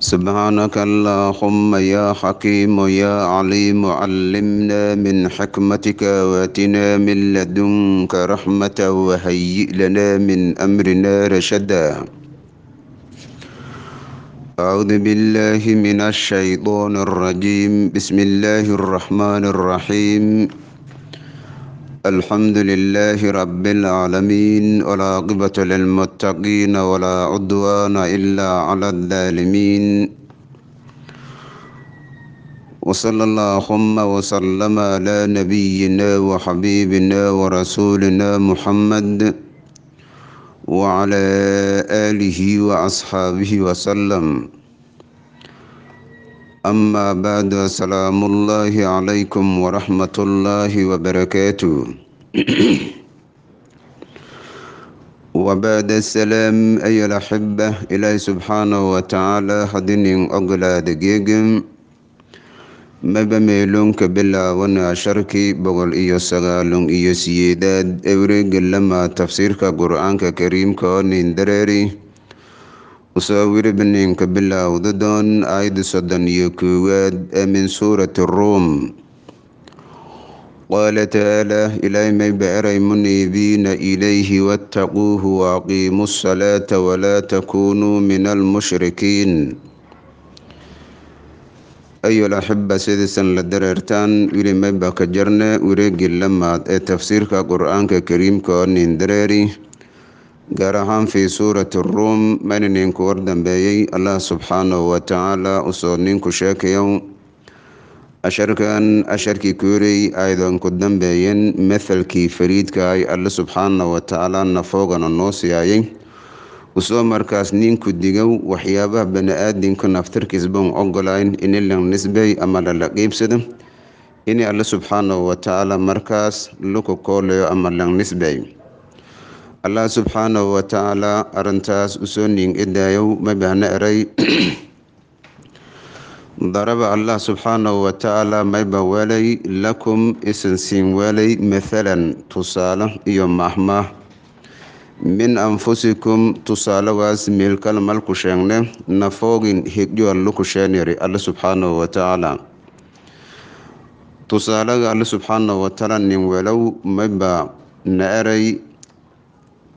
سبحانك اللهم يا حكيم يا عليم علمنا من حكمتك واتنا من لدنك رحمة وهيئ لنا من أمرنا رشدا أعوذ بالله من الشيطان الرجيم بسم الله الرحمن الرحيم الحمد لله رب العالمين والعاقبة للمتقين ولا عدوان إلا على الظالمين وصلى اللهم وسلم على نبينا وحبيبنا ورسولنا محمد وعلى آله وأصحابه وسلم أما بعد سلام الله عليكم ورحمة الله وبركاته وبعد السلام أي الأحبة إلي سبحانه وتعالى حدين أغلى دقيق ما بميلون كبلا وانا شركي بغل إيو سغالون إيو سيداد إوريق لما تفسيرك قرآنك كريم كون دريري musaawir ibninka bilowda doon aayadda soddon iyo koowaad ee min suurati ruum qaala tacaala ilaahay maybaceray muniibiina ilayhi wattaquuhu waaqiimu salaata walaa takuunuu min almushrikiin ayolaxiba sidiisan la dareertaan wili wilimayba ka jarne wareegi lamaad ee tafsiirka qur-aanka kariimka oo nin dareeri gaar ahaan fii suurati ruum marininku war dambeeyey allah subxaanahu watacaala usoo ninku sheekayo asharkan asharkii ku aydanku dambeeyen mathalkii fariidka ay alle subxaana watacaala nafoogana noo siyaayay usoo markaas ninku digow waxyaabaha bani-aadinka naftarkiis ban ogolayn ini la nisbey ama lala qiibsado inay alle subxaanahu watacaala markaas laku kooleyo ama lang nisbey allah subxaanahu watacaala arintaas usoo niingedaayow ma bahna eray daraba allah subxaanahu watacaala mayba weelay lakum isan siin weelay mathalan tusaale iyo mahmah min anfusikum tusaalawaas meelkal malku sheegne nafoogin hegyoal luku sheeniri alle subxaanahu watacaala tusaalaga alle subxaanahu watacaala nin weelow mayba na eray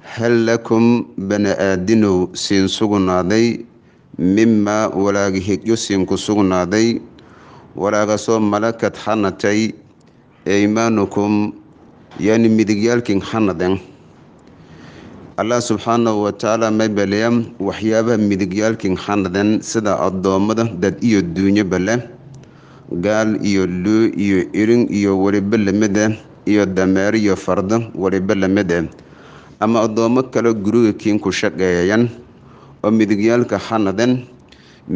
hal lakum bani aadinow siin sugnaaday mimaa walaaga hegyo siinku sugnaaday walaagasoo malakad xanatay eymanukum yani midigyaalkiin xanaden allah subxaanahu watacaala maybeleyam waxyaabaha midigyaalkiin xanaden sida addoommada dad iyo duunyaba leh gaal iyo luu iyo irin iyo weliba lamida ah, iyo dameer iyo fardo weliba lamida ah ama addoommo kale guriga kiin ku shaqeeyan oo midigyaalka xanaden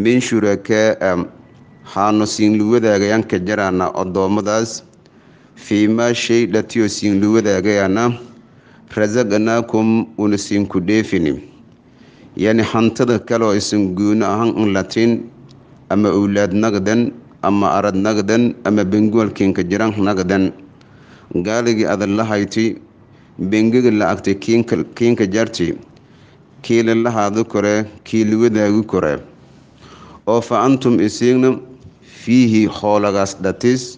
min shurakaaa haano siinlu wadaagayaan ka jaraana addoommadaas fii maa shay dhatiyo siinlu wadaagayaana rasaqnaakum una siinku dheefini yani hantada kale oo isan guuno ahaan un latin ama owlaad naqdan ama arad naqdan ama bengoolkiinka jiran naqdan gaaligii adan lahayti la agtay kiinka jarti kii la lahaado koree kii la wadaagi koree oo fa antum isiigna fiihi hoolagaas dhatis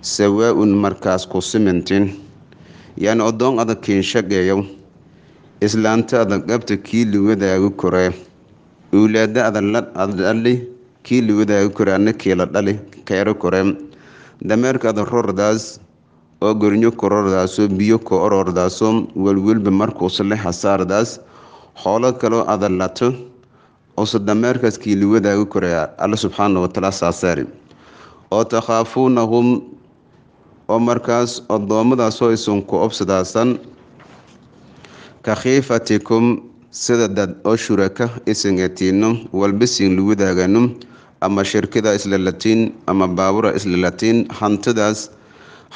sawaa-un markaas ku simintin yaani adag kiin kiinshageeyo islaanta adag qabta kii la wadaagi koree uulaada ada dhali kii la wadaagi kore ana kii la dhali keero koree dameerka ada rordaas oo gornyo korordaaso biyo ka orordaaso welwelba markuusa le hasaardaas xoolo kaloo adalato usa dameerkaas kiiliwadaagu koraya alle subxaana watacaala saasaari oo takhaafuunahum oo markaas addoommadaasoo isunku obsadaasan ka sida dad oo shuraka isingatiino walbisin lugudaagano ama shirkida isla latiin ama baabura isla latiin hantidaas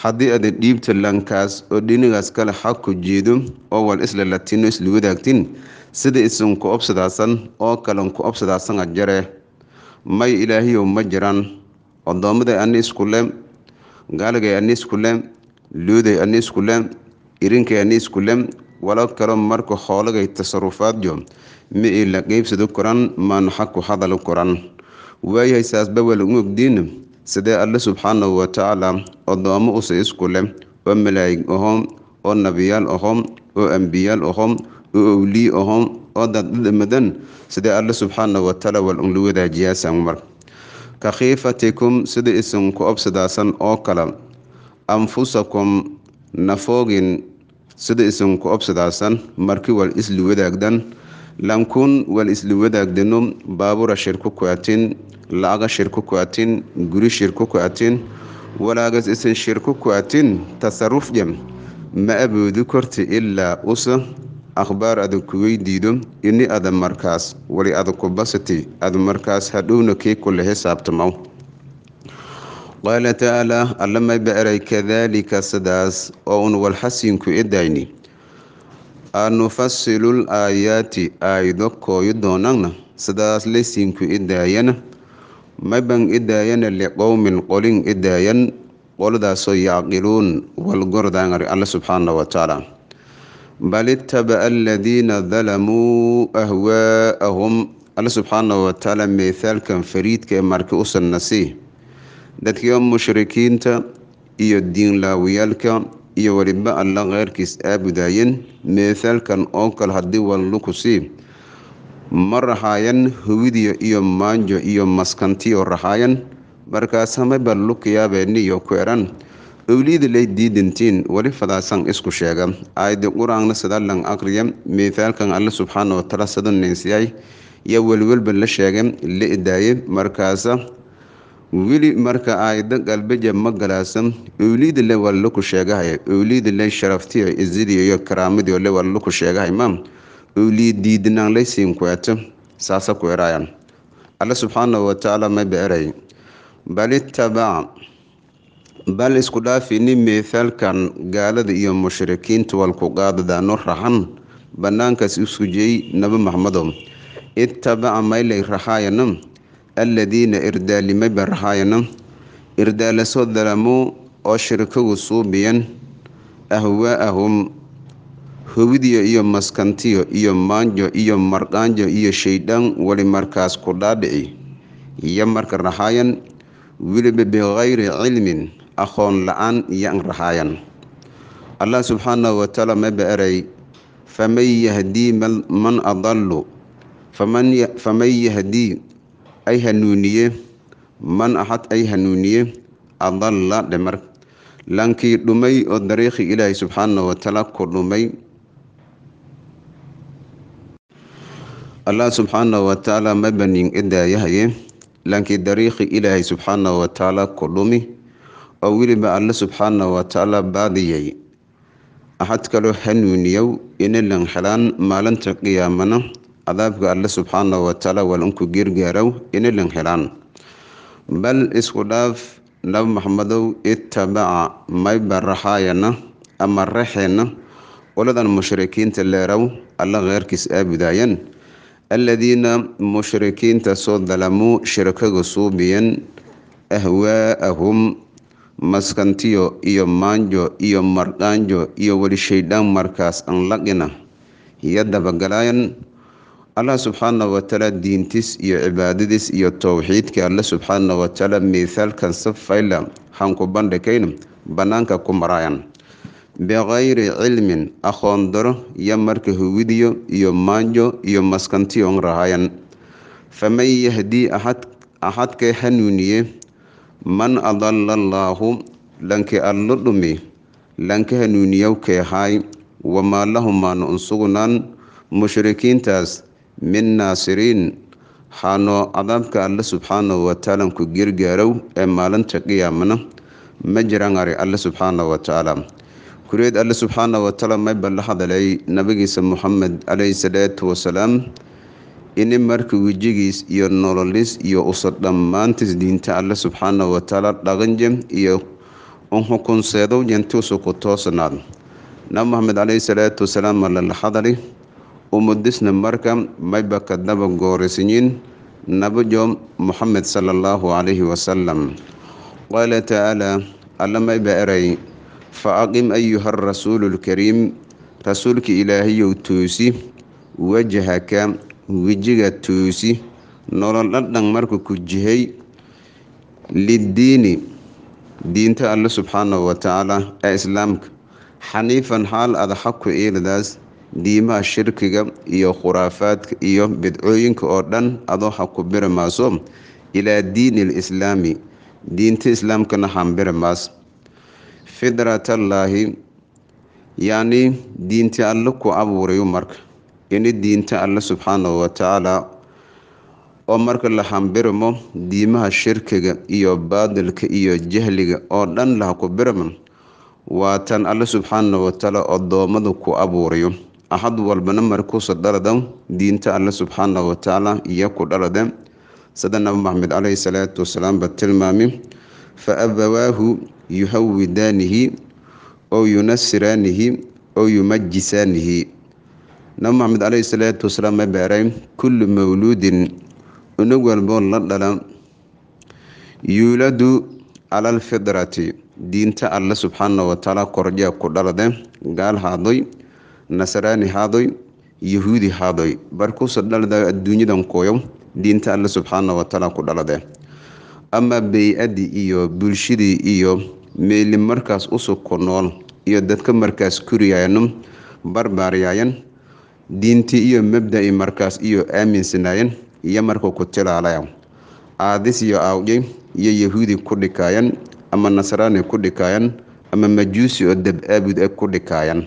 haddii aadan dhiibta lankaas oo dhinigaas kale xag ku oo wal isla latino isla wadaagtin sida isan ku obsadaasan oo kalen ku obsadaasanad jare may ilaahiyow ma jiraan addoommaday anni iskule gaaligay anni iskule luuday anni iskule irinkay anni iskule walo kalo marka hoolagay tasarufaadyo ma la qeybsadu koran maana xag ku hadal koran waayahay saasba waa lagu ogdiin sidee alle subxaanahu watacaala odoomo use isku leh oo malaa'ig ahoom oo nabiyaal ahoom oo ambiyaal ahoom oo awliyi ahoom oo daddhamadan sidee alle subxaanahu watacala wal unla wadaajiyaasaan mar kakhiifatikum sida isanku obsadaasan oo kale anfusakum nafoogin sida isanku obsadaasan marki wal isli wadaagdan laankun wal isli wadaagdano baabura shir ku kuatin la'aga shir ku kuatin guri shir ku kuatin walaagas isin shir ku kuatin tasarruf ma aboodi korti ilaa usa akhbaar adan kuweydiido ini ada markaas wali adan ku basati adan markaas hadhowna kii kule xisaabtamaw qaala tacaalaa alla ba eray kadaalika sidaas oo un walxasiinku idayni anufasilu laayaati aayado kooyo doonana sidaas leysiinku idaayana maban idaayana liqowmin qolin idaayan qoladaasoo yacqiluun walgordaangari alle subxaana watacaala bal itabaca aladiina dalamuu ahwaa'ahum alle subxaana watacaala meethaalkan fariidka ee marka usanna sii dadkii mushrikiinta iyo diinlaawiyaalka iyo weliba alla kheyrkiis aabudaayeen meethaalkan oo kale haddii wallu ma raxaayan huwidiyo iyo maanjo iyo maskantiyo raxaayan markaasama ballukayaabeniyo ku eran owliidalay diidantiin weli fadaasan isku sheega aayadda qur-aanna sadaalang aqriya mithaalkan alle subxaana watacaala sadanaysyay yaa welwelba la sheega la idaaye markaasa weli marka aydan qalbeja ma galaasan owliidile waa laku sheegahay owliidile sharaftiyo izidiyo karaamadiyo le waa laku sheegahay maam owlii diidnaan laysiin saasa ku eraayan alle subxaanahu watacaala ma beeray bal ittabac bal isku dhaafi nin gaalada iyo mushrikiinta walku qaadadaano raxan bannaankaas isujey naba maxmadow ittabaca maylay raxaayana aladiina irdaalima barahayana irdaalaso dalamu oo shirkagu suubiyan ahwaa'ahum howidiyo iyo maskantiyo iyo maanjo iyo marqaanjo iyo shaydaan weli markaas ku dhaadhici iyo marka rahaayan weliba bikayri cilmin aqoon la-aan iyo an rahaayan allah subxaanahu watacaala maba eray faman yahdii man adalu faman yahdii ay hanuuniye man axad ay hanuuniye adalla dhemar lankii dhumay oo dariiqii ilaahay subxaana watacaala ku dhumay allah subxaana watacaala mabanin idaayahaye lankii dariiqii ilaahay subxaana watacaala ku dhumi oo weliba alle subxaana watacaala baadiyay axad kaloo hanuuniyow ina xelaan maalinta qiyaamana cadaabka alle subxaana watacaala walanku geergaarow inilin helaan bal isku dhaaf nab maxamadow itabaca mayba raxaayana ama raxeena uladan mushrikiinta leerow alla kheyrkiis aabudaayan alladiina mushrikiinta soo dalamuu shirkaga suubiyan ahwaa'ahum maskantiyo iyo maanjo iyo marqaanjo iyo weli shaydhaan markaas anlaqina iyo dabagalaayan allah subxaana watacaala diintiis iyo cibaadadiis iyo towxiidka alle subxaana watacaala mithaalkan safayla xanku bandhikayn bannaanka ku maraayan bikayri cilmin aqoon daro marka huwidiyo iyo maanjo iyo maskantiyon rahayan faman yahdii axadkay hanuuniye man adalla allaahu lanki allo dhumi lanka hanuuniyow keehaay wamaa lahum maanu unsugnaan mushrikiintaas min naasiriin waxaanoo cadaabka alle subxaanahu watacaala ku gargaarow ee maalinta qiyaamana ma jiraan ari alle subxaanahu watacaala kureed alle subxaanahu watacaala mayba la hadalay nabigiisa moxamed caleyhi salaatu wasalaam ini marka wejigiis iyo nololis iyo usa dhammaantiis diinta alle subxaanahu watacaala dhaqanje iyo unhukunseedow jentuusu ku toosanaad nab maxamed caleyhi salaatu wasalaam ma lala hadali ummadisna marka mayba kadaba goorisyin nabijo moxamed sala allahu calayhi wasalam qaala tacaala alla mayba eray fa aqim ayuha arasuulu lkariim rasuulka ilaahayow toosi wajhaka wejiga toosi nolol dhadhan marka ku jihay liddiini diinta alle subxaanahu wa tacaala ee islaamka xaniifan xaal ada xaku iiladaas diimaha shirkiga iyo khuraafaadka iyo bidcooyinka oo dhan adoo ha ku biri ilaa diini lislaami diinta islaamkana hanbiri maas fidratallaahi yacnii diinta alle ku abuurayo marka ini diinta alle subxaanahu watacaala oo marka la hambirimo diimaha shirkiga iyo baadilka iyo jahliga oo dhan laha ku birimo waa tan alle subxaanahu watacaala odoomada ku abuurayo ahad walbana markuusa dhalada diinta alle subxaana watacaala iyo ku dhalada sida nabi maxamed calayhi salaatu wasalaam ba tilmaami fa abawaahu yuhawidaanihi oo yunasiraanihi oo yumajisaanihi nabi maxamed caleyhi salaatu wasalaam ma baaray kullu mawluudin unug walboo la dhala yuuladu cala alfidrati diinta alle subxaana watacaala korjaa ku dhalade gaal haaday nasraani haadoy yahuudi haadoy barkuusa dhalada adduunyadan kooyo diinta alle subxaana watacaala ku dhalade ama bay adii iyo bulshadii iyo meeli markaas usug ku nool iyo dadka markaas kuriyaayano barbaaryaayeen diintii iyo mabdai markaas iyo aaminsanaayeen iyo markuu ku tilaalaya aadis iyo aawdye iyo yahuudi ku dhikaayan ama nasraani ku dhikaayan ama majuusi oo dab aabud e ah ku dhikaayan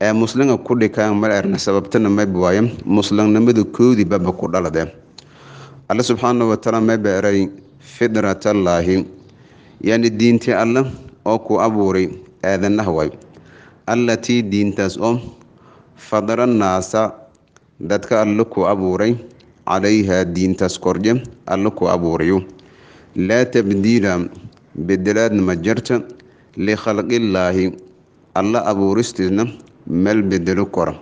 ee muslinga ku dhikaan mal erna sababtana mayb waaye muslingnimadu koodii ku dhalade alle subxaana wataala mayba eray fidratallaahi yani diintii alle oo ku abuuray aadanaha waay allatii diintaas oo fadara naasa dadka alle ku abuuray calayhaa diintaas korje alle ku abuurayo laa tabdiila bedelaadna ma jirta likhalqillaahi alla abuuristiisna meel bedelo kora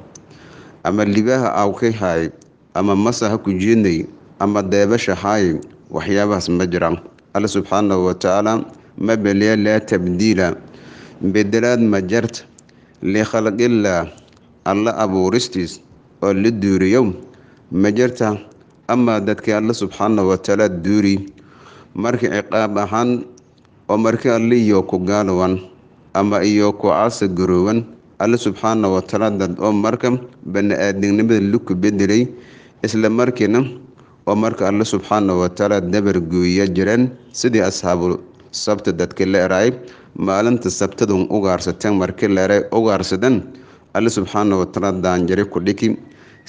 ama libaha aawkay ama masa ha ku jiinay ama deebasha haayay waxyaabahaas ma jiraan alla subxaanahu watacaala ma beliya laa tabdiila bedelaad ma jarta likhalqillaah alla abuuristiis oo la duuriyow ma jarta ama dadkii alla subxaanahu watacaala duuri markii ciqaab ahaan oo markii alliiyo ku gaalowan ama iyo ku caasa garoowan alle subxaana wa dad oo marka bani-aadnignimada luku bedelay isla markiina oo marka alle subxaana wa tacaala dabargooya jireen sidii asxaabu sabta dadka la eraay maalinta sabtadun ugaarsateen markii la ugaarsadan alle subxaana wa tacaala ku dhiki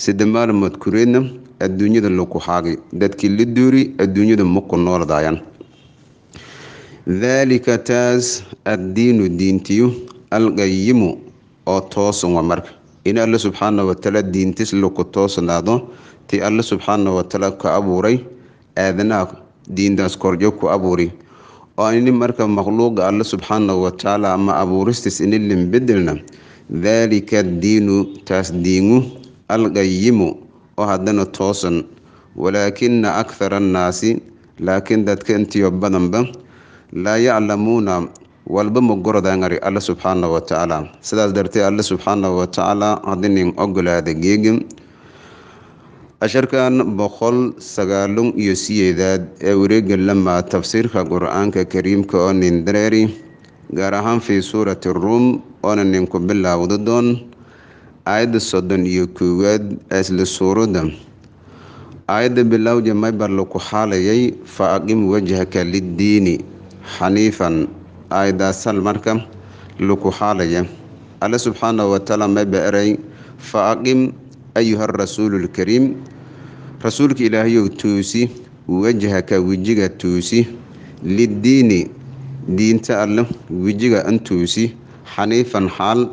sida maalmood kureedna adduunyada laku xaagi dadkii la duuri adduunyada maku nooldaayaan daalika taas addiinu diintiyu alqayimu oo toosan waa marka in alle subxaana wataala diintis laku toosnaado ti alle subxaana wataala ku abuuray aadanaha diintaas korjo ku abuuri oo ini marka makhluuqa alle subxaana watacaala ama abuuristis ini linbedelna daalika diinu taas diingu alqayimu oo haddana toosan walaakina akhara annaasi laakiin dadka intiyo badanba laa yaclamuuna walba mogorodaangari alla subxaana wa tacaala sidaas dartee alla subxaana wa tacaala haddii nin ogolaada geegin casharkan boqol sagaalun iyo siyeedaad ee wareega lamaa tafsiirka qur-aanka kariimka oo nin dareeri gaar ahaan fii suurati ruum oona ninku bilaawda doon aayadda soddon iyo koowaad ee isla suuradda aayadda bilowja maybar ku xaalayay fa aqim wajhaka liddiini xaniifan aayadaasal marka lagu xaalaya alle subxaanah watacaala maba eray fa aqim ayuha rasuulu lkariim rasuulka ilaahayow tuusi wejhaka wejiga tuusi liddiini diinta alle wejiga an tuusi xaniifan xaal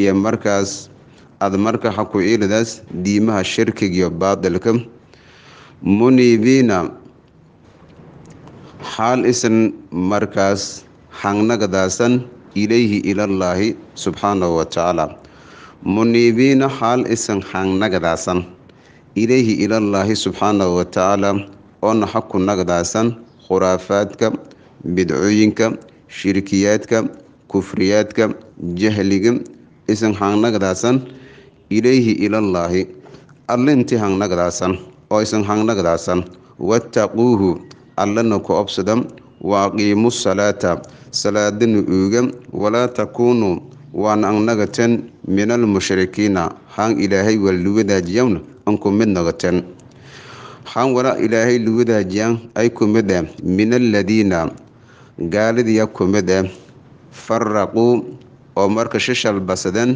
iyo markaas ad marka ha ku iilidaas diimaha shirkigiyo baadilka muniibiina xaal isan markaas xangnaga ilayhi ilallaahi subxaanahu watacaala muniibiina xaal isan xangnaga ilayhi ilallaahi subxaanahu watacaala oona xagku naga daasan khuraafaadka bidcooyinka shirkiyaadka kufriyaadka jahliga isan xangnaga daasan ilayhi ilallaahi allinti intii hangnaga oo isan hangnaga wattaquuhu allana ku obsada waaqiimu salaata salaadinu uuga walaa takuunuu waan nagaten min almushrikiina haan ilaahay waa lugadaajiyawn an ku mid nogoteen haan wala ilaahay lugudaajiyaan ay kumid eh min aladiina gaalidiya kumid eh faraquu oo marka shishal basadeen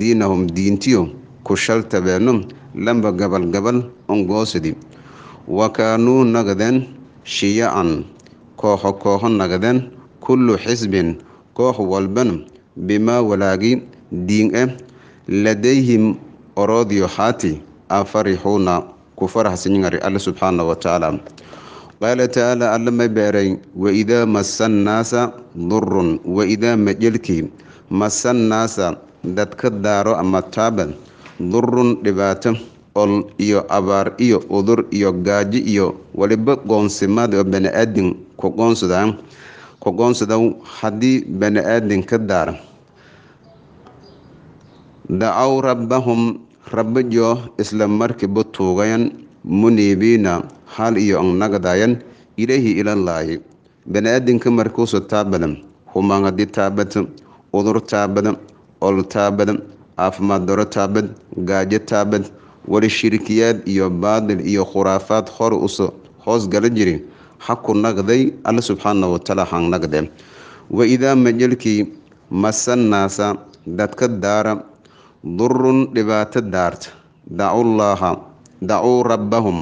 diinahum diintiyo ku shaltabeeno lamba gabalgabal ongoosidi wa kaanuu nagadeen shiya-an kooxo kooxo nagadeen kullu xisbin koox walban bimaa walaagi diin ah ladayhim oroodyo haati a farixuuna ku faraxsanyingari alle subxaana wa tacaala qaala tacaala alla ma beeray waidaa masa nnaasa durun waidaa majelkii masa nnaasa dadka daaro ama taaba durun dhibaato ol iyo abaar iyo udur iyo gaaji iyo waliba goonsimaad oo bani aadin ku qoonsadaa kogoonsadow haddii bani-aadan ka daaran da-aw rabbahum rabbajo isla markiiba tuugayan muniibiina hal iyo annagadaayan ilaahi ilallaahi bani-aadanka markuusu taabada humaangadi taabad udur taabad ol taabad caafimaad daro taabad gaajo taabad wali shirkiyaad iyo baadil iyo khuraafaad hor usa hoos gala jiri ha ku nagday alle subxaana watacaala hangnagde wa idaa majelkii masannaasa dadka daara durun dhibaato daarta dacullaaha dacuu rabbahum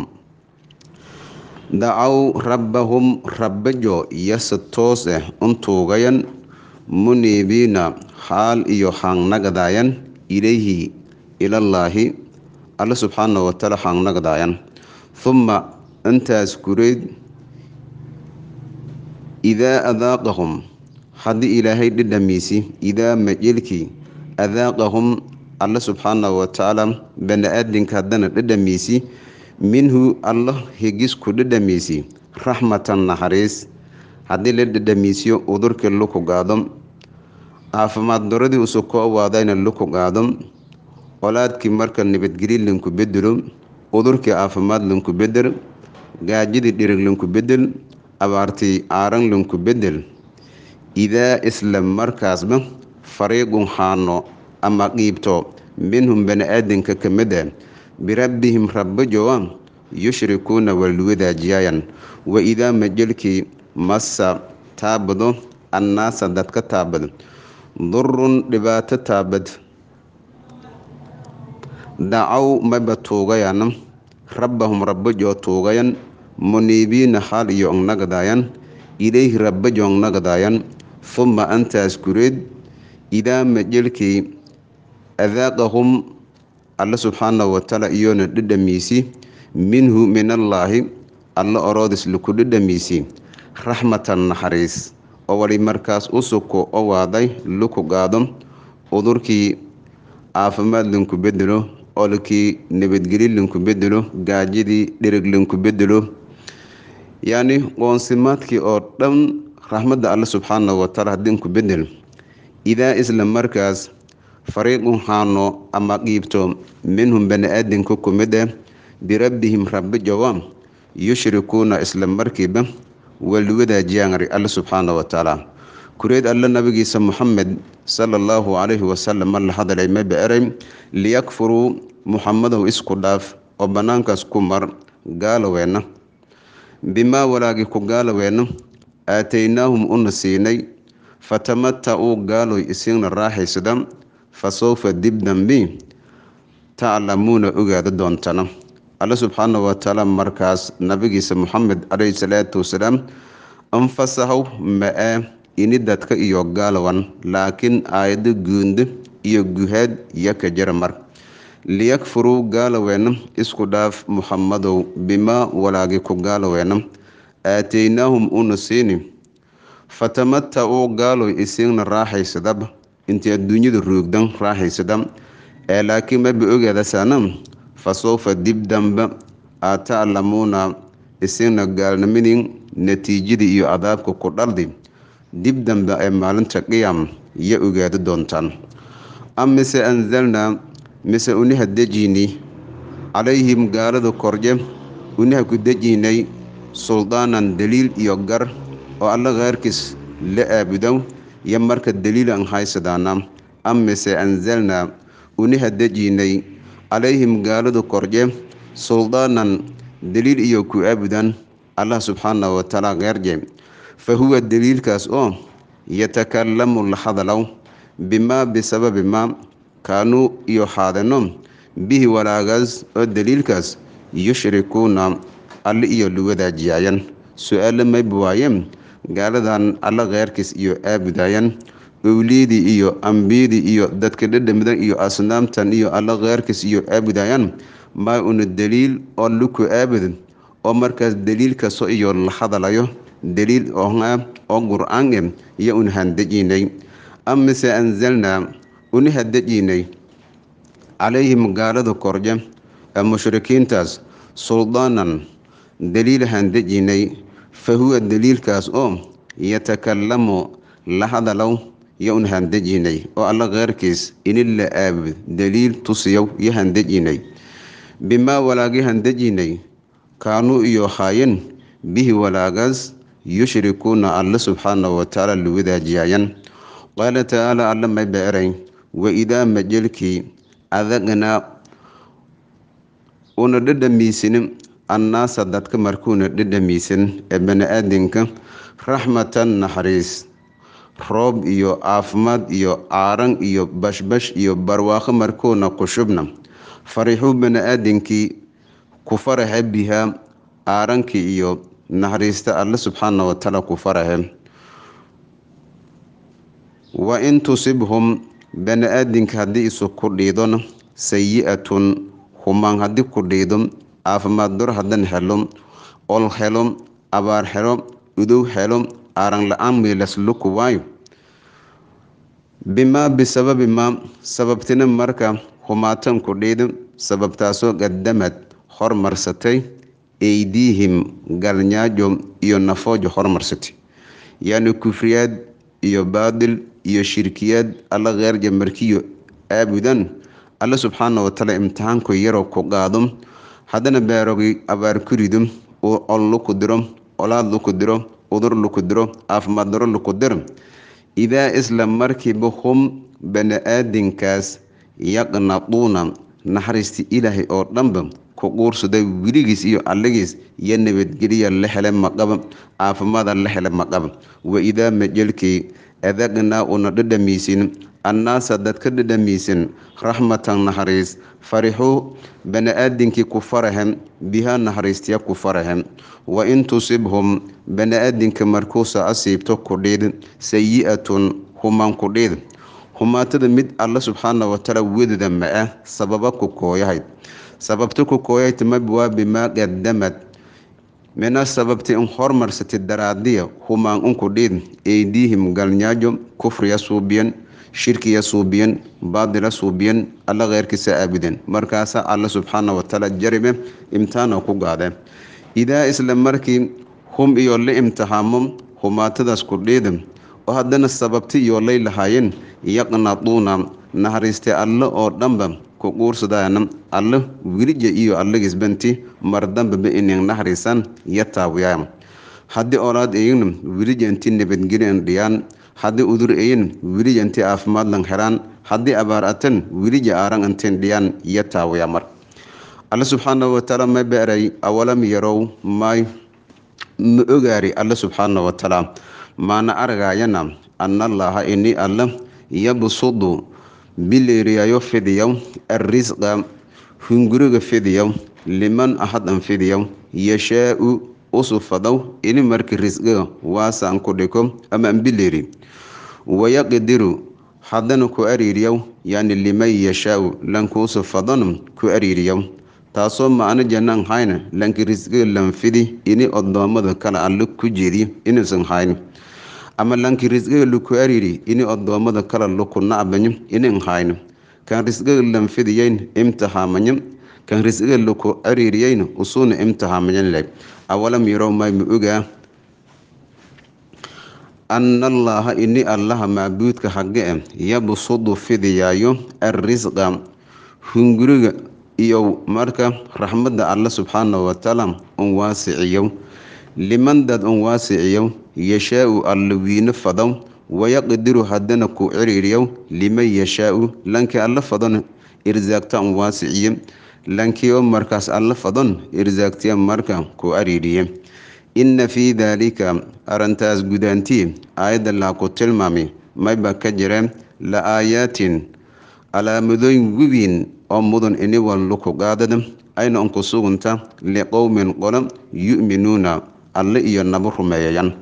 dacaw rabbahum rabbajo iyase toos eh untuugayan muniibiina xaal iyo haangnagdaayan ilayhi ilallaahi alle subxaana watacaala haangnagdaayan uma intaas gureyd idaa adaaqahum haddii ilaahay dhidhamiisi idaa majelkii adaaqahum alla subxaana watacaala bani-aadinka haddana dhadhamiisi minhu alla higisku dhadhamiisi raxmatan naxariis haddii la dhadhamiisiyo udurkii luku gaado caafimaad daradii usu koo waadayna luku gaado colaadkii marka nabadgelyo linku bedelo udurkii caafimaad linku bedel gaajidii dhirig linku bedel abaartii aaranlinku bedel idaa isla markaasba fariiqun haano ama qiibto minhum bani-aadanka ka mida a ah, birabbihim rabbajoa yushrikuuna walwadaajiyaayan wa idaa majelkii masa taabado annaasa dadka taabad durun dhibaato taabad dacaw maba tuugayaan rabbahum rabbajo tuugayan muniibiina xaal iyo og nagadayan ilayhi rabbajoong fuma antaas kureed idaama jelkii adaaqahum alla subxaanahu watacala iyoona dhedhamiisi minhu min allaahi alla oroodis laku dhedhamiisi raxmatan naxariis oo wali markaas usuku o waaday luku gaado udurkii caafimaad linku bedelo olkii nabadgeli linku bedelo gaajadii dhereg linku bedelo yacni qoonsimaadkii oo dhan raxmadda alle subxaanahu wataala hadin ku bedel idaa isla markaas fariiqun haano ama qiibto minhum bani-aadinka ku mid ah eh, birabbihim rabbi jawam yushrikuuna isla markiiba walwadaajiyaan alle subxaana watacaala kureed alle nabigiisa muxamed sala allahu calayhi wasalam ma la hadalay maba eray liyakfuruu muxamadow isku dhaaf oo bannaankaas ku mar gaalaweena bimaa walaagi ku gaalaweeno aataynaahum una siinay uu gaaloy isiina raaxaysada fa sowfa dambi taclamuuna ogaada doontana alle subxaana watacaala markaas nabigiisa moxamed calayhi salaatu wasalaam anfasahow ma-aa ini dadka iyo gaalawan laakiin aayado guunde iyo guhaad iyo ka jara mar liyakfuruu gaalaweena isku dhaaf muxammadow bimaa walaagi ku gaalaweena aataynaahum una siini fatamatacuu gaaloy isiigna raaxaysadaba intay adduunyada ruugdan raaxaysada ee laakiin maba ogeedasana fa sowfa dib damba taclamuuna isiigna gaalnimadii natiijada iyo adaabka ku dhaldi dib dambe ee maalinta qiyaam ya ogaadi doontaan amase anzalnaa mise uniha dejiinii calayhim gaaladu korje uniha ku dejiinay suldaanan daliil iyo gar oo alla qaarkiis la aabudow iyo marka deliilan haysadaana am mise anzalnaa uniha dejiinay calayhim gaaladu korje suldaanan daliil iyo ku aabudan allah subxaana wa tacaala keerje fa huwa deliilkaas oo yatakallamu la bimaa bisababi maa kaanuu iyo haadano bihi walaagaas oo daliilkaas yushrikuuna alle iyo luwadaajiyaayan su-aalla mayb gaaladan alle kheyrkiis iyo aabudaayaan owliyadii iyo ambiyadii iyo dadka dhadhamidan iyo asnaamtan iyo alle kheyrkiis iyo aabudaayaan maa una daliil oo luku aabud oo markaas daliil kasto iyo la hadalayo daliil oo qur-aange eh, iyo un handajinay amase anzalnaa uni hadajiinay calayhim gaalada korje ee mushrikiintaas suldaanan daliilahaan dejiinay fa huwa daliilkaas oo yatakallamu la hadalow youn handejiinay oo alla keyrkiis inila aabud daliil tusiyow yo handejiinay bimaa walaagi handejiinay kaanuu iyo haayen bihi walaagaas yushrikuuna alla subxaana watacaala luwadaajiyayan qaala tacaala alla may beeray waidaa majelkii adagna una dhadhamiisin annaasa dadka markuuna dhadhamiisan ee bani aadinka raxmatan naxariis roob iyo caafimaad iyo caaran iyo bashbash iyo barwaaqo markuuna qushubna farixuu bani aadinkii ku faraxe bihaa caarankii iyo naxariista alle subxaana watacaala ku faraxe wa in tusibhum bani-aadinka haddii isu ku dhiidon sayiatun humaan haddii ku dhiido caafimaad dor hadan helo ol helo abaar helo udow helo aaran la-aan miilasluku waayo bimaa bisababi maa sababtina marka humaatan ku dhiid sababtaasoo qadamad hormarsatay eydiihim galnyaajo iyo nafoojo hormarsatay yaani kufriyaad iyo baadil iyo shirkiyaad alla kheer jamarkiyo aabudan alla subxaana wa imtixaanku yaroo ku qaado haddana baarogi abaarku rido ol luku diro olaad luku diro udur luku diro caafimaad daro luku dir idaa isla markiiba hum bani-aadinkaas yaqnaduuna naxariistii ilaahay oo dhanba ku quursaday weligiis iyo allagiis iyo nabadgeliya la hele maqaba caafimaada la hele maqaba wa idaa majelkii adaqnaa una dhadhamiisin annaasa dadka dhadhamiisin raxmatan naxariis farixuu bani-aadinkii ku farahem bihaa naxariistiya ku farahem wa in tusibhum bani-aadinka markuusa asiibto kudhiid sayi-atun humaan kudhiid humaatada mid alla subxaana watacaala wedda ma ah sababa ku kooyahayd sababto ku kooyahayd ma waa bimaa qadamad Mena sababti un hormarsati daraadiya humaan unku dhiid eydiihim galnyaajo kufriya suubiyan shirkiya suubiyan baadila suubiyan alla keyrkiisa aabuden markaasa alla subxaana watacaala jaribe imtixaana ku gaade idaa isla markii hum iyo la imtixaamo humaatadaas ku dhiid oo haddana sababti iyo lay lahaayeen yaqnaduuna naxariiste alle oo dhanba ku quursadaana allo wilija iyo allagisbanti mardambaba ining naxariisan iyo taawiyaan haddii olaad eyigna wilijanti nabadgelyan dhiyaan haddii udur eyin wilijanti aafimaad xiraan haddii abaar atan wilija aarang antin dhiyaan iyo mar alle subxaana watacaala ma beeray awalam yarow may ma ogaari alle subxaana watacaala maana aragaayana annallaaha ini alle yabsudu bileyriyayo fidiya arrisqa hunguriga fidiya liman ahadan fidiya yashaa-u usu fadaw ini markii risqiga waasaan ku dhiko ama ambileeri wayaqdiru haddana ku ariiriya yani liman yashaa-u lankuusu fadanu ku ariiriya taasoo macno janaan hayna lanki risqiga lanfidi ini oddoomada kale alle ku jeediyo inuusan hayni ama lankii risqiga lukuariiri ini odoommada kala lukunacbañim inin hayno kan risqiga lanfidiyayna imtixaamañim kan risqiga luku ariiriyayna usuuna imtixaamañanlay awalam yarow may ma ogaa ana allaaha ini allaha macbuudka xagge e yabsudu fidiyaayo arrisqa hunguriga iyo marka raxmada alla subxaana watacaala un waasiciyow liman dad un waasiciyow yashaau alla wiina wayaqdiru haddana kuu ciriiriyow liman yashaau lankii alla fadon irsaagtaan waasiciye lankii oo markaas alla fadon irsaagtiya marka kuu ciriiriye inna fii daalika arrintaas gudaantii aayadda laa ku tilmaami mayba ka jireen la aayaatin calaamadooyin webiin oo mudan iniwan luku qaadada ayna unku sugunta liqowmin qolo yu'minuuna alle iyo nabu rumeeyayaan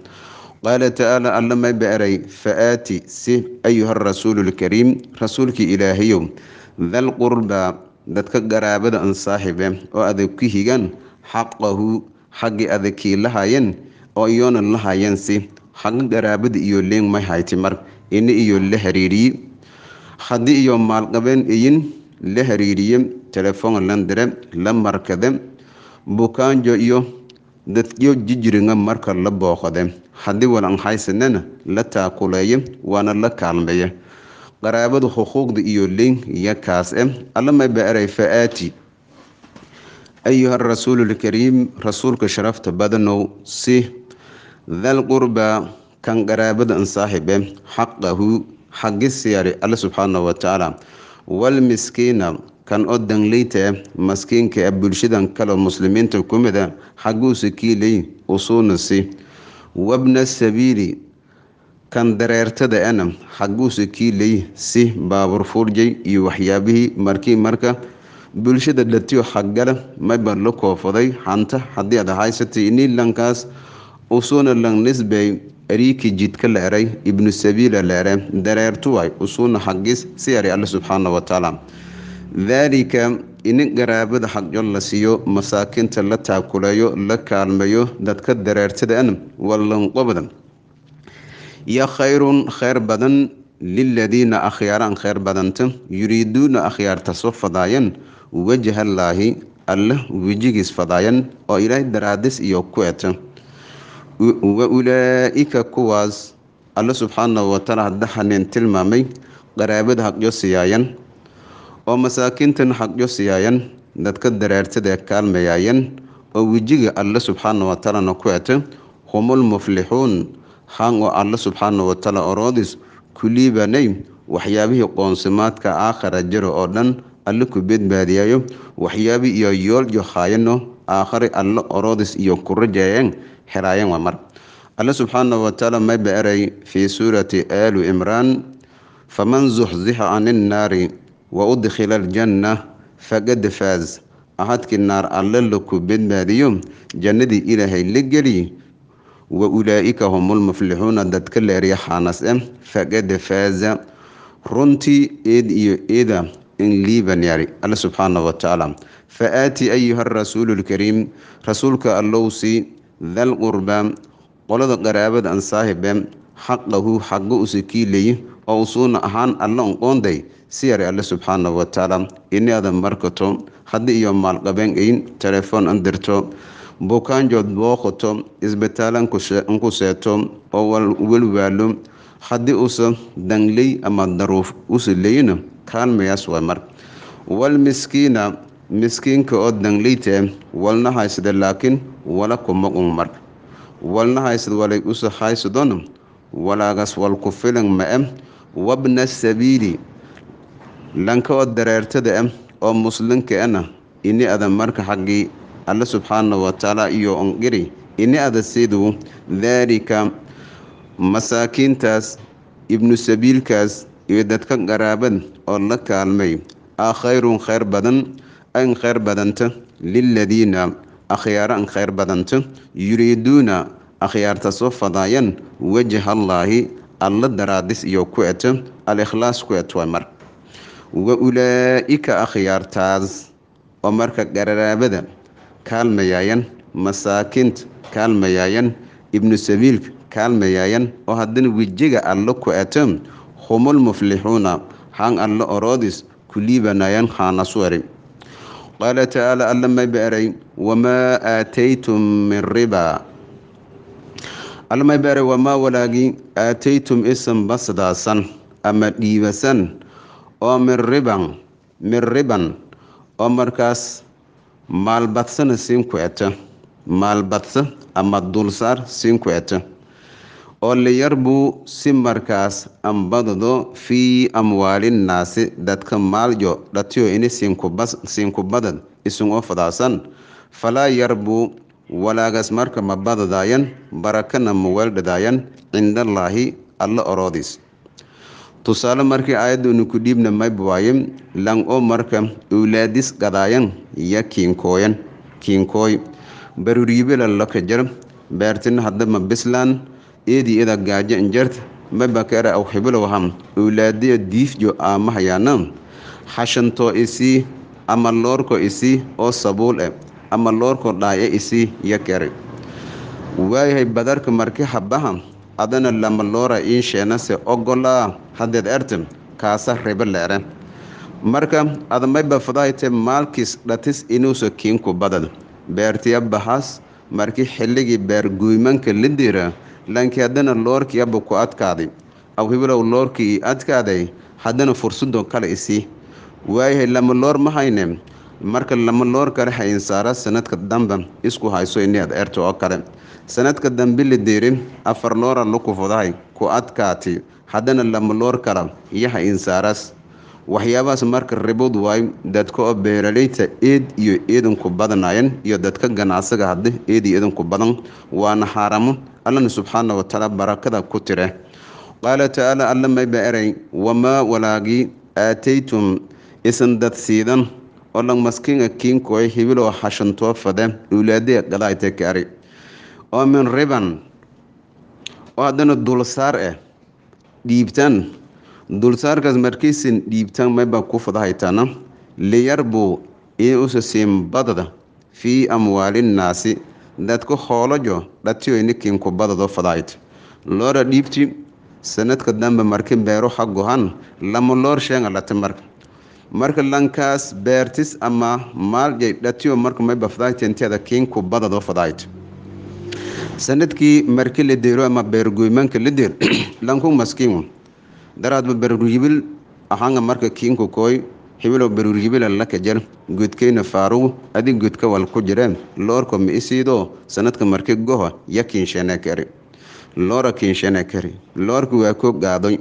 qaala tacaala alla mayba eray fa'aati si ayuha arasuulu lkariim rasuulkii ilaahayow dal qurbaa dadka qaraabada an saaxibe oo adag ku higan xaqahu xaggii adagkii lahaayeen oo iyoonan lahaayeen si xagga qaraabada iyo leeng may hayti mar ini iyo la hariiriye haddii iyo maalqabeen iyin la hariiriye telefoon landire la markade bukaanjo iyo dadyo jijiriga marka la booqade haddii walanhaysanana la taakuleeye waana la kaalmeeye qaraabada xuquuqda iyo ling leynyakaas e eh, allama baaray fa'aati ayuha rasuululkariim rasuulka sharafta badanow si dal qurba kan qaraabada ansaaxibe xaqahu xaggi siyari alle subxaana watacaala walmiskiina kan oo dangleyta ah, maskiinka ah, bulshadan kaleo muslimiinta ku mida ah, xaguusa kiilay usuunasi wabna sabiili kan dareertada ana xaguusa kiilay si baabuur fuurjay iyo waxyaabihii markii marka bulshada dhatiyo xaggala mayban la koofaday xanta haddii aad haysatay niilankaas usuuna lan ariiki jidka la eray ibnu sabiila la ere dareertu usuuna xagis si eray alle subxaana watacaala daalika in garaabada xaqjon la siiyo masaakiinta la taakuleeyo la kaalmeeyo dadka dareertadaan wallanqobda iyo khayrun kheyr badan liladiina akhyaaraan kheyr badanta yuriiduuna soo fadaayan wajhallaahi alleh wejigiis fadaayan oo ilaah daraadis iyo kueta wa ulaaika kuwaas alle subxaanahu watacaala hadda xaneen tilmaamay qaraabada xaqjo siyaayan oo masaakiintan xaqyo siiyaayan dadka daraartadae kaalmayaayan oo wejiga alle subxaana wataalana ku ete humul muflixuun xan oo alle subxaana wataala oroodis kuliibanay waxyaabihii qoonsimaadka aakhara jaro oo dhan alle ku bedbaadiyayo waxyaabi iyo yool iyo haayano aakhari alle oroodis iyo ku rajaayeen xeraayan waa mar alle subxaana watacaala may eray fii suurati aalu imraan faman zuxzixa cani innaari wa waudkhila aljanna faqad faaz ahadkii naar alle laku badbaadiyo jannadii ilaahay la geli wa ulaa'ika hum humulmuflixuuna dadka leerya xaanas e faqad faaza runtii eed iyo eeda in liiban yari alle subxaana watacaala fa aati ayuha arasuulu lkariim rasuulka allowsi dal qurba qolada qaraabada ansaahibe saahibe xaqahu xaqa usikiilay oo usuuna ahaan alla unqoonday si yari alle subxaana watacaala ini aadan markato had iyo maalqabenayn telefoon andirto bukaanjood booqato isbitaalan ku seeto oo walwaalo haddii uusan dangley ama daruuf usilayna kaalmayaas waa mar wal miskiina miskiinka oo dangleytee walna haysada laakiin wala kuma uma mar walna haysad walay usa haysadona walaagaas walku filan ma-e wabna sabiili lanka oo dareertada ah oo muslinka ana ah ini ada marka xaggii alle subxaana watacaala iyo ongiri ini ada siduu daalika masaakiintaas ibnu sabiilkaas iyo dadka qaraabad oo la kaalmay a khayrun khayr badan an khayr badanta liladiina akhyaaro an khayr badanta yuriiduuna akhyaarta soo fadaayan wajha allaahi alla daraadis iyo ku eta al ku et waa mar wa ulaa'ika akhyaartaas oo marka qararaabada kaalmayaayan masaakinta kaalmayaayan ibnu sabiilka kaalmayaayan oo haddana wejiga allo ku ato humul muflixuuna han allo oroodis ku liibanayan khaanasuwari qaala tacaala alla maybaray wamaa aataytum min ribaa alla maybaray wamaa walaagii aataytum isan basdaasan ama dhiibasan oo min riban min riban oo markaas maalbadsana siin ku eta maalbadsa ama dulsaar siin ku eta oo liyarbuu si markaas ambadado fii amwaalinnaasi dadka maaljo dhatiyo ini siinku isun isungoo fadaasan falaa yarbuu walaagas marka ma badadaayan barakana ma weeldhadaayan cindallaahi alla oroodiis tusaale markii aayaddoonu ku dhiibna mayb lang oo marka owlaadis gadaayan iyo kiinkooyan kiinkooy baruriibela loka jar beertina haddama bislan eedii ida gaajo injart mabakara aw hibilowham owlaadiya diifjo aamahayaana xashantoo isii ama loorko isii oo sabuul e ama loorko dhaaye isii yo kere waayahay badarka marki habaha adana lamalora insheanase ogolaa hadeed ertem kaasa reba leere marka adamayba fadahayte maalkiis dhatis inuusa kiinku badad beertiya bahas markii xilligii beer beerguymanka lidira lankii haddana loorkiiaba ku adkaaday aw hibilow loorkii adkaaday haddana fursadoo kale isii waayahay lama loor ma hayne marka lama loor kale xaynsaara sanadka dambe isku hayso inaad erto oo kale sanadka dambe la deeri afar loora lukufudahay ku adkaati haddana lama loor kala iyo xayinsaaraas waxyaabahaas marka ribod waay dadka oo beeraleyta eed iyo eedanku badanaayeen iyo dadka ganacsiga hadda eed iyo eedanku badan waana xaaramo allana subxaana watacaala barakada ku tire qaala tacaala alla mayba eray wamaa walaagii aataytum isan dad siidan oo dhan maskiinga kiinkoy hibiloo xashantoo fade dhuulaadee gadaaytee kaari oo min riban oo haddana dulsaar eh dhiibtaan dulsaarkaas markiisin dhiibtaan mayba ku fadahaytaana liyarbuu in usa siin badada fii amwaalinnaasi dadku hoolojo dhatiyo ininkiinku badado fadahayt looda dhiibti sanadka dambe marki beeru ha lama loor sheega dhati marka lankaas beertis ama maaljay dhatiyo marka may bafdaaytenteeda kiinku badado fadaayt sanadkii marki la deero ama beergoymanka la deer lanku maskiin daraadba beruryibil axanga marka kiinku kooy hibilow beruryibilan laka jar guudkayna faarugu adig guudka wal ku jireen loorka ma isiidoo sanadka marki goha ya kiinshene kari loora kiinshene loorka waa koo gaadoy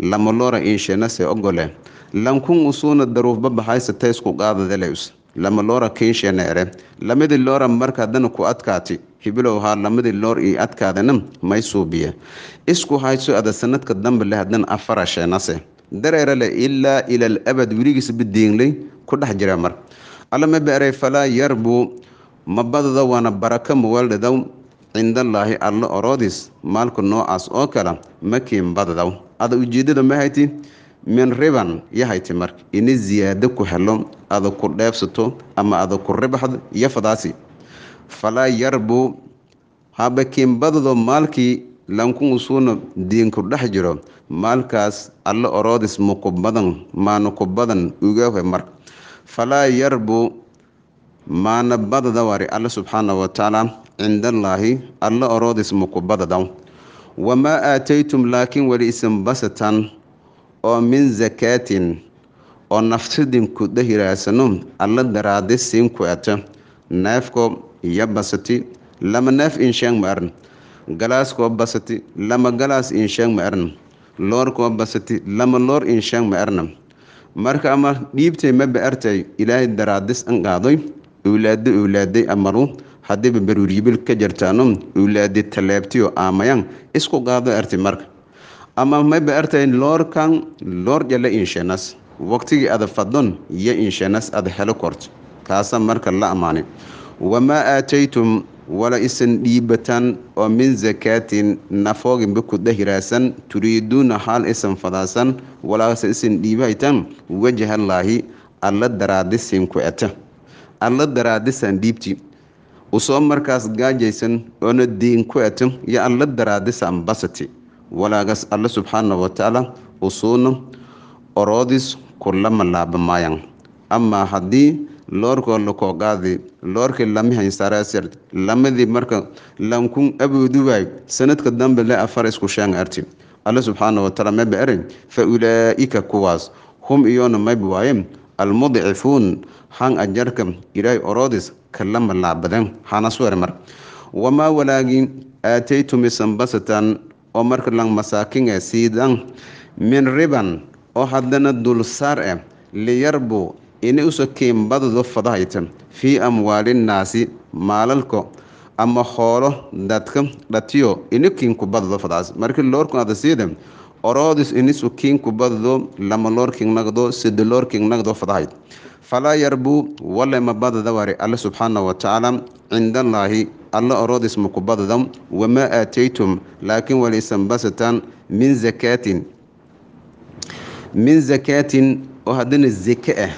lama loora inshene se ogole lankun usuuna daruufba baxaysa taysku qaadadeleus lama loora kiinsheneere lamadi loora markaadana ku adkaati hibilow haa lamadi loor ii may suubiye isku hayso ada sanadka dambe le hadan afara sheenase ilaa ilal abad weligiisba ku dhex jira mar allama beeray falaa yarbu mabadada waana baraka muwaldadow cindallaahi alla oroodis maalka noocaas oo kala makiin badadaw ada ujeedada mahaytid min riban yahayte marka ini ziyaado ku helo ada ku dheebsato ama ada ku ribaxdo yafadaasi falaa yarbu haba kiinbadado maalkii lankuusuuna diinku dhex jiro maalkaas alla oroodis mukubadan maana ku badan ugaah marka falaa yarbu maana badada wari alla subxaana watacaala cindallaahi alla oroodis mukubadada wamaa aataytum laakiin weli isinbasatan oo min sakaatin oo nafsidinku dahiraasanum alla daraade siinku ata naafko iyo basati lama naaf insheeg ma arn galaaskoo basati lama galaas insheeg ma arn loorkoo basati lama loor insheeg ma arna marka ama dhiibtay maba artay ilaahay daraadis an qaadoy owlaado owlaaday amaru haddiiba baruuriyibil ka jartaano owlaade talaabtiyo aamayan isku qaado arti marka ama maybe ertain loorkan loordhale inshenas waqtigii ada fadon iyo inshenas ada helo kort kaasa marka la ammaanay wamaa aataytum wala isan dhiibatan oo min zakaatin nafooginba ku dahiraasan turiiduuna xaal isan fadaasan walaase isan dhiibahaytan wajahallaahi alla daraadisiin ku eta alla daraadisaan dhiibti usoo markaas gaajaysan oona diin ku eta iyo alla daraadisaan basati walaagas alle subxaana watacaala usuuna oroodis kulama laabamaayaan ama haddii loorkoo la kooqaadi loorkii lami haysaraasard lamadii marka lankun abuudubaay sanadka dambe le afar isku sheeng arti alle subxaana watacaala maba eray fa ulaa'ika kuwaas hum iyoona mayb waayeen almudcifuun han ajarka ilaahay oroodis kalama laabadeen hana mar wamaa walaagii aataytumisanbasataan oo marka lang masaakinga siidang min riban oo haddana dulsaar eh liyarbu inay uso keyin badadu fadahaytan fii amwaalinnaasi maalalko ama hoolo dadka dhatiyo inikiinku badado fadaas markii loorkun ada orodis inisu kinku baddo lama nagdo sida nagdo fadahayd falaa yarbu walema badadawari alle subxaana watacaala cindallaahi alle orodis maku badada wamaa aataytum laakin walaysan basataan min zakaatin min zakaatin oo haddana zeke ah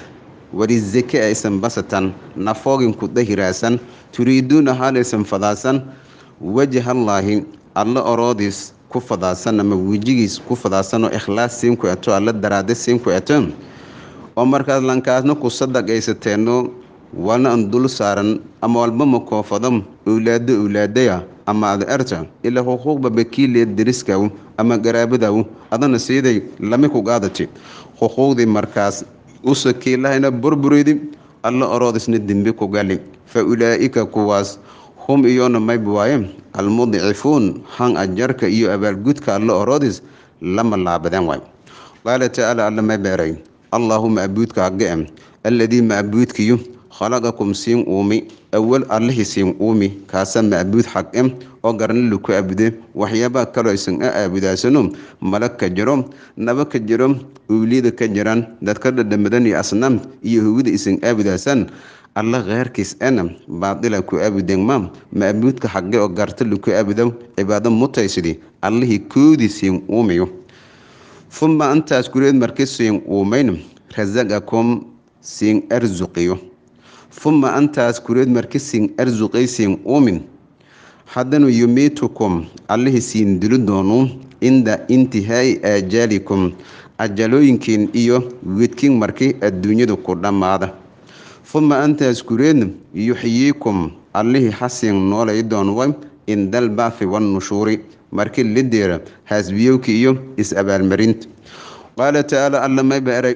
wali zeke aysan basatan nafooginku dahiraasan turiiduuna haalaysan fadaasan wajhallaahi alle orodis ku fadaasan ama wejigiis ku fadaasano ikhlaas siin ku eto alla daraade siin ku eteen oo markaad lankaasna ku sadaqaysateeno walna an dul saaran ama walbama koofadam owlaado owlaadaya ama ad erta ilaa xuquuqba bakiileed deriskaw ama garaabadaw adana siiday lami ku gaadati xuquuqdii markaas usakiilahayna burbureydi alla orood dembi ku gali fa ulaa'ika kuwaas hum iyona maybwaye almudcifuun han ajarka iyo abaalgudka alla oroodis lama laabadeen waay qaala tacaala alla may beeray allaahuma abuudka hagge-em alladii maabuudkiyu khalaqakum siin uumi awal allahi siin uumi kaasa maabuud xag-em oo garna luku abude waxyaabaa kaloo isan a aabudaasano malag ka jiro naba ka jiro uuliyada ka jiraan dadka dhadhamadan iyo asnaam iyo hugida isan aabudaasaan alla kheyrkiis enam baadilan ku aabudengmam ma'abuudka xaggee oo gaartali ku aabudow cibaado mutaysidii allihii koodiisiin uumiyo fuma antaas gureed markisiin uumayn rasaqakum siin arsuqiyo fuma antaas gureed markisiin arsuqaysiin uumin haddanu yumiitukum allihii siin dili doonuu cinda intihaa'i aajaalikum ajalooyinkiin iyo widkiin markii adduunyadu ku dhammaada uma antaas kureedna yuxyiikum allihii xasin noolay doonwa indalbaafi wannushuuri marki lideera haasbiyowki iyo is-abaalmarinta qaala tacaala allamayba eray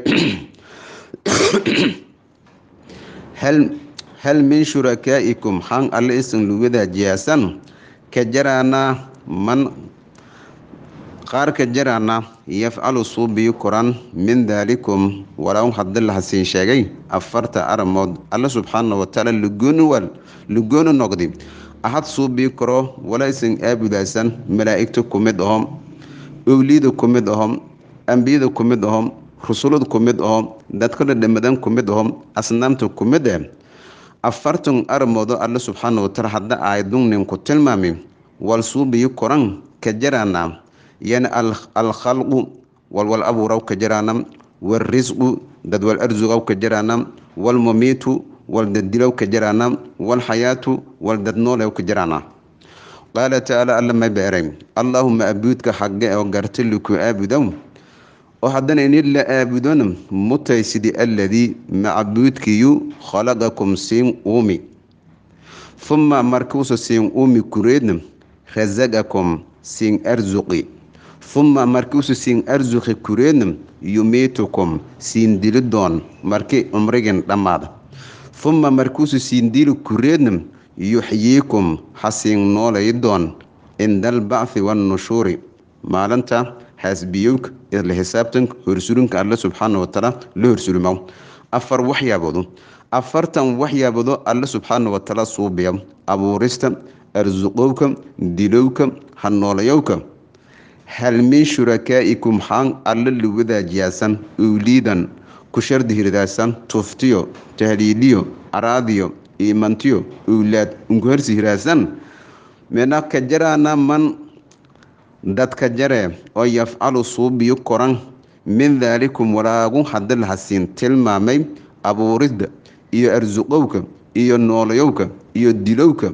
hal min shurakaa'ikum xan alle isin lugadaa jiyaasan ka jaraanaa man qaarka jiraana yafcalu suu koran min daalikum walaw haddii lahasiin sheegay afarta aramood alle subxaana watacaala lugoonwal lugoonu noqdi ahad suu koro walaysan aabudaasan malaa'igta ku mid ahom owliyada ku mid ahom ambiyada ku mid ahom rusulada ku mid ahom dadka dhadhamadan ku mid ahom asnaamta ku mid eh afartan aramoodo alla subxaana watacaala hadda aydun ninku tilmaami wal suu koran ka jaraana yan alkhalqu walwal abuuraw ka jaraanam walrisqu dad wal arsugaw ka jaraanam walmamiitu wal dad dilow ka jaraana walxayaatu wal dad ka jaraana qaala tacaala alla ma beeray allaahuma abuudka xagge oo garta liku aabudow oo haddana inin la aabudona mutay alladii macbuudkiyu khalaqakum siin uumi fuma markuusa siin uumi kureedna rasaqakum siin arsuqi humma markiisu siin arsuqi kureednam yumiitukum siin dili doon markii umrigin dhammaada humma markiisu siin dili kureednam yuxyiikum ha siin doon cindaalbacthi wannushuuri maalinta haasbiyowka isla xisaabtanka horsulunka alle subxaana watacaala la horsulmaw afar waxyaaboodu afartan waxyaaboodo alle subxaana watacaala suubiya abuurista arsuqowka dilowka hanooleyowka hal min shurakaa'ikum xaan alla lugadaajiyaasan uwliidan ku shardihirdaadsan tuuftiyo tahliiliyo araadiyo iimantiyo uwlaad unkuharsihiraadsan meena ka man dadka jaree oo yafcalu suubiyu koran min daalikum walaagu haddi lahasiin tilmaamay abuuridda iyo arsuqowka iyo noolayowka iyo dilowka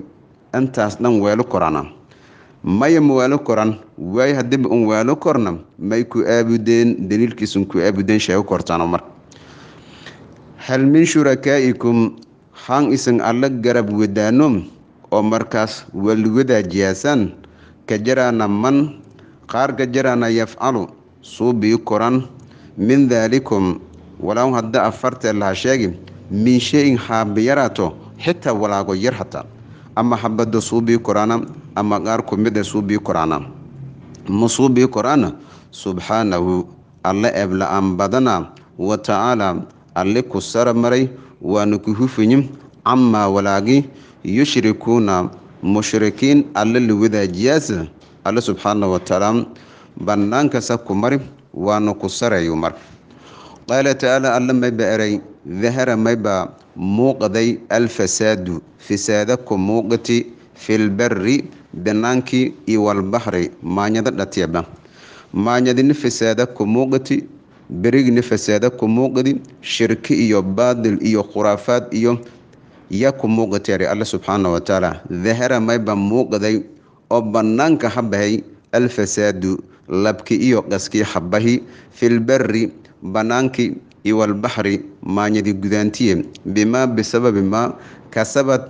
intaas dhan weelu korana maya mawaalo koran waayo haddiba un waano korna may ku aabudeen daliilkiisun ku aabudeen sheego kortaano mar hal min shurakaa'ikum haan isan alla garab wadaano oo markaas walwadaajiyaasaan ka jaraana man qaar ka jaraana yafcalu suubii koran min daalikum walaw hadda afartee laha sheegi min shay-in xitaa walaago yar hataa ama habadda suubii koraana ama qaar ku mid e suubii koraana musuubii kor'an subxaanahu alle eebla-aan wa watacaalaa alle ku sara maray waanu ku hufiyi camaa walaagi yushrikuuna mushrikiin alle liwadaajiyaas alle subxaana watacaala bannaankasa ku mari waanu ku sarayu mar qaala tacaala alle mayba eray dahara mayba muuqday alfasaadu fisaada ku muuqati filbari banaanki iyo walbahri maanyada dhatieba maanyadini fasaada ku muuqati berigni fasaada ku shirki iyo baadil iyo khuraafaad iyo yaa ku muuqati subxaana watacaala dahara mayba muuqday oo bannaanka habahay alfasaadu labki iyo qaskii habahi filbari bannaankii iyo albaxri maanyadi gudaantiye bimaa bisababi maa kasabad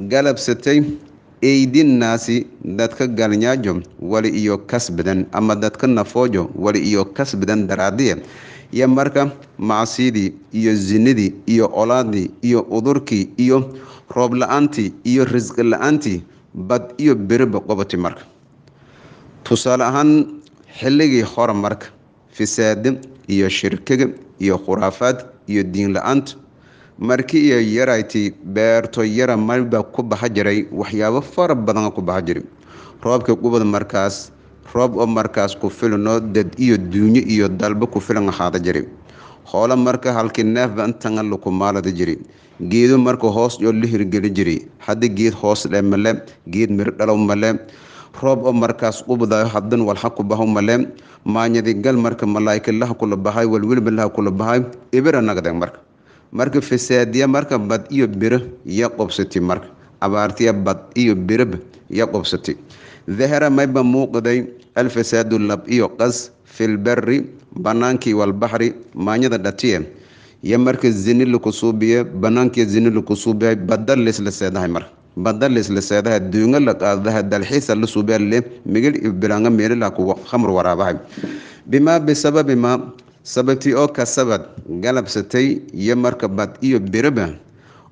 galabsatay eydinnaasi dadka galnyaajo wali iyo kasbadan ama dadka nafoojo wali iyo kasbadan daraadiya iyo marka macsidii iyo zinidii iyo olaadii iyo udurkii iyo roob la-aantii iyo risqi la-aantii bad iyo beriba qabati marka tusaale ahaan xilligii hore marka fisaada iyo shirkiga iyo khuraafaad iyo diin la-aanta markii iyo yarayti beerto yara mariba ku baxa jiray waxyaabo fara badan ku baxa jira roobkii gubad markaas roob oo markaas ku filanoo dad iyo duunyo iyo dalba ku filan ahaada jira hoole marka halkii neefba intanga lukumaalada jiri geedo marka hoos oo la hirgeli jiri hadda geed hoosleh male geed miro male roob oo markaas ubadayo hadan walxa ku baho male maanyadigal marka malaa'ika laha kula bahay walweliba laha kula bahay ibira nagdeen marka marka fasaadiya marka bad iyo biro iyo qobsati marka abaartiya bad iyo biroba iyo qobsati dahara mayba muuqday alfasaadu lab iyo qas filbari banaankii walbaxri maanyada dhatiye iyo marka zini lakusuubiye banaankiy zini lakusuubiya bada lisla seedahay marka bada lisla seedaha duunga la qaadaha dalxiisa la suubale migil ibiraanga meelalah kuwa khamr waraabahay bimaa bisababi maa sababtii oo kasabad galabsatay iyo markabaad iyo biraba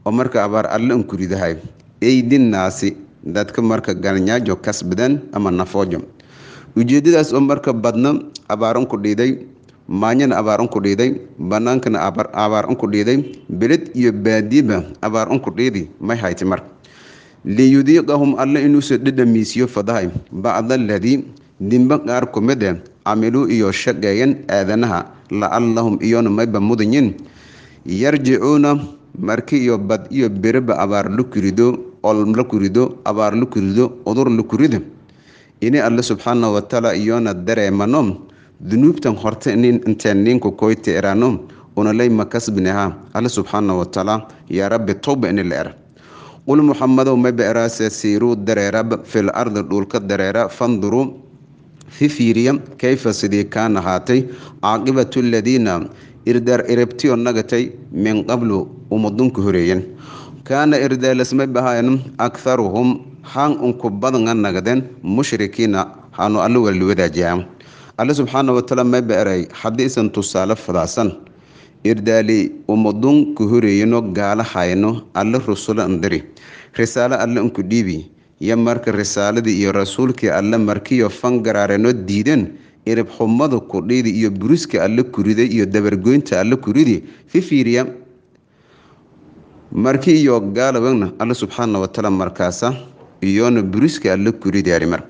oo marka abaar alle unkuridahay eydinnaasi dadka marka galnyaajo kasbadeen ama nafoojo ujeedadaas oo marka badna abaarunku dhiiday maanyana abaarunku dhiiday banaankana abaarunku dhiiday beled iyo baadiba abaarunku dhiidi may hayti mar liyudiiqahum alle inuusoo dhadhamiisiyo fadahay bacda aladii dimbo qaar kumide ah, camiluu iyo shaqeeyeen aadanaha lacallahum iyona mayba mudanyin yarjicuuna marki iyo bad iyo bereba abaar la kurido olm la kurido abaar la kurido udur la kurido ini alle subxaanah watacaala iyona dareemano dunuubtan horte inteen ninka koyte erano una layma kasbinaha alle subxaanah watacaala yaa rabbi towba ini la era qul muxamadow mayba eraase siiruu dareera fil ardi dhulka dareera fanduruu fifiiriya kayfa sidii kaan ahaatay caaqibatu aladiina irdaar erabtiyo nagatay min qablu umadunka horeeyeen kaana irdaalasmay bahaayan akharuhum haan unku badanga nagadeen mushrikiina haanu alla waliwadaajiyaa alle subxaana wataala may baeray xadiisan tusaale fadaasan irdaali umadunka horeeyano gaala hayno alle rusula andiri risaalo alle unku dhiibi iyo marka risaaladii iyo rasuulkii alle markiiyo fangaraareno diideen irib xumadu kudhidi iyo buriska alle kuriday iyo dabargoynta alle kuridi fifiiriya marki iyo gaalawegna alle subxaana wataala markaasa iyona buriska alle kuridaari mar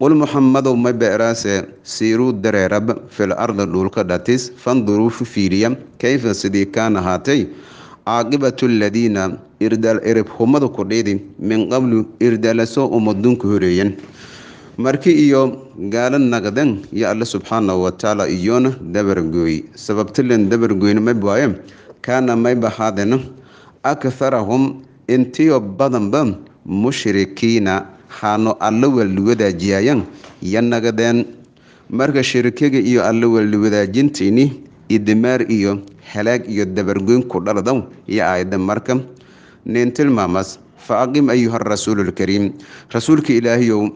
qul muxamadow ma beeraase siiruu dareerab fil ardi dhulka dhatis fanduruu fifiiriya kayfa sidii kaan ahaatay caaqibatu aladiina iribhumadu kudhiidi min qablu irdalaso umaduunku horeeyan marki iyo gaala naqdan yo alle subxaanahu watacaala iyoona dabargooy sababtilen dabargoyna mayb waaye kaana mayb ahaadena intiyo badanba mushrikiina haano alla waalliwadaajiyayan yo naqdeen marka shirkiga iyo alla waalliwadaajintiini iyo dimaar iyo halaag iyo dabargoyn ku dhaldan iyo aayadda marka nin tilmaamas fa aqim ayuha rasuululkariim rasuulka ilaahiyow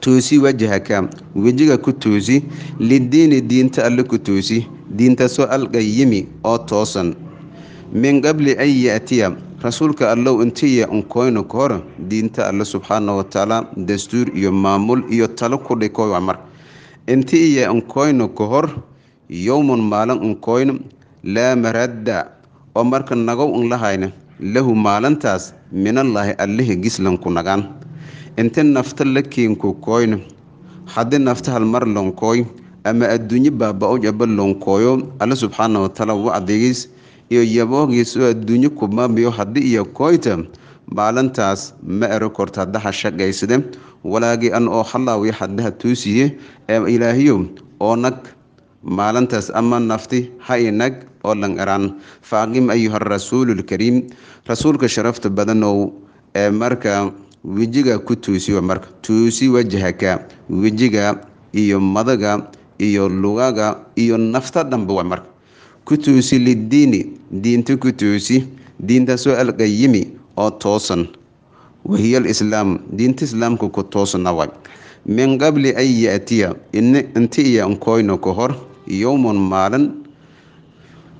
toosi wajahaka wejiga ku toosi lidiini diinta alle ku tuusi diintaso alqayimi oo toosan min qabli an yaatiya rasuulka allow intiya unkoyno ka hor diinta alle subxaana watacaala dastuur iyo maamul iyo talo ku dhikowa mar intiiya unkoyno ka hor yowmun maalin unkoyn laa maradda oo marka nagow un lahayna lahu maalintaas minallaahi allahi gislanku nagaan inti nafta la kiinku koyn haddii nafta halmar lonkooy ama adduunye baaba-ow aba lonkooyo alle subxaana watacaala wacdigiis iyo yaboogiis oo adduunye kumaamiyo haddii iyo kooyta maalintaas ma ero korta haddaha shaqaysade walaagii an oo halaawiyo haddaha tuusiye ee ilaahiyo oo nag maalintaas ama nafti ha inag oo dhangaraan faaqim ayuha rasuulu lkariim rasuulka sharafta badanow ee marka wejiga ku tuusiyo marka tuusi wajahaka wejiga iyo madaga iyo lugaga iyo nafta dhanba waa marka ku tuusi liddiini diinta ku tuusi diintaasoo alqayimi oo toosan wahiya alislaam diinta islaamka ku toosana waay min qabli an yaatiya inti iyo nkoyno ka hor yowmun maalin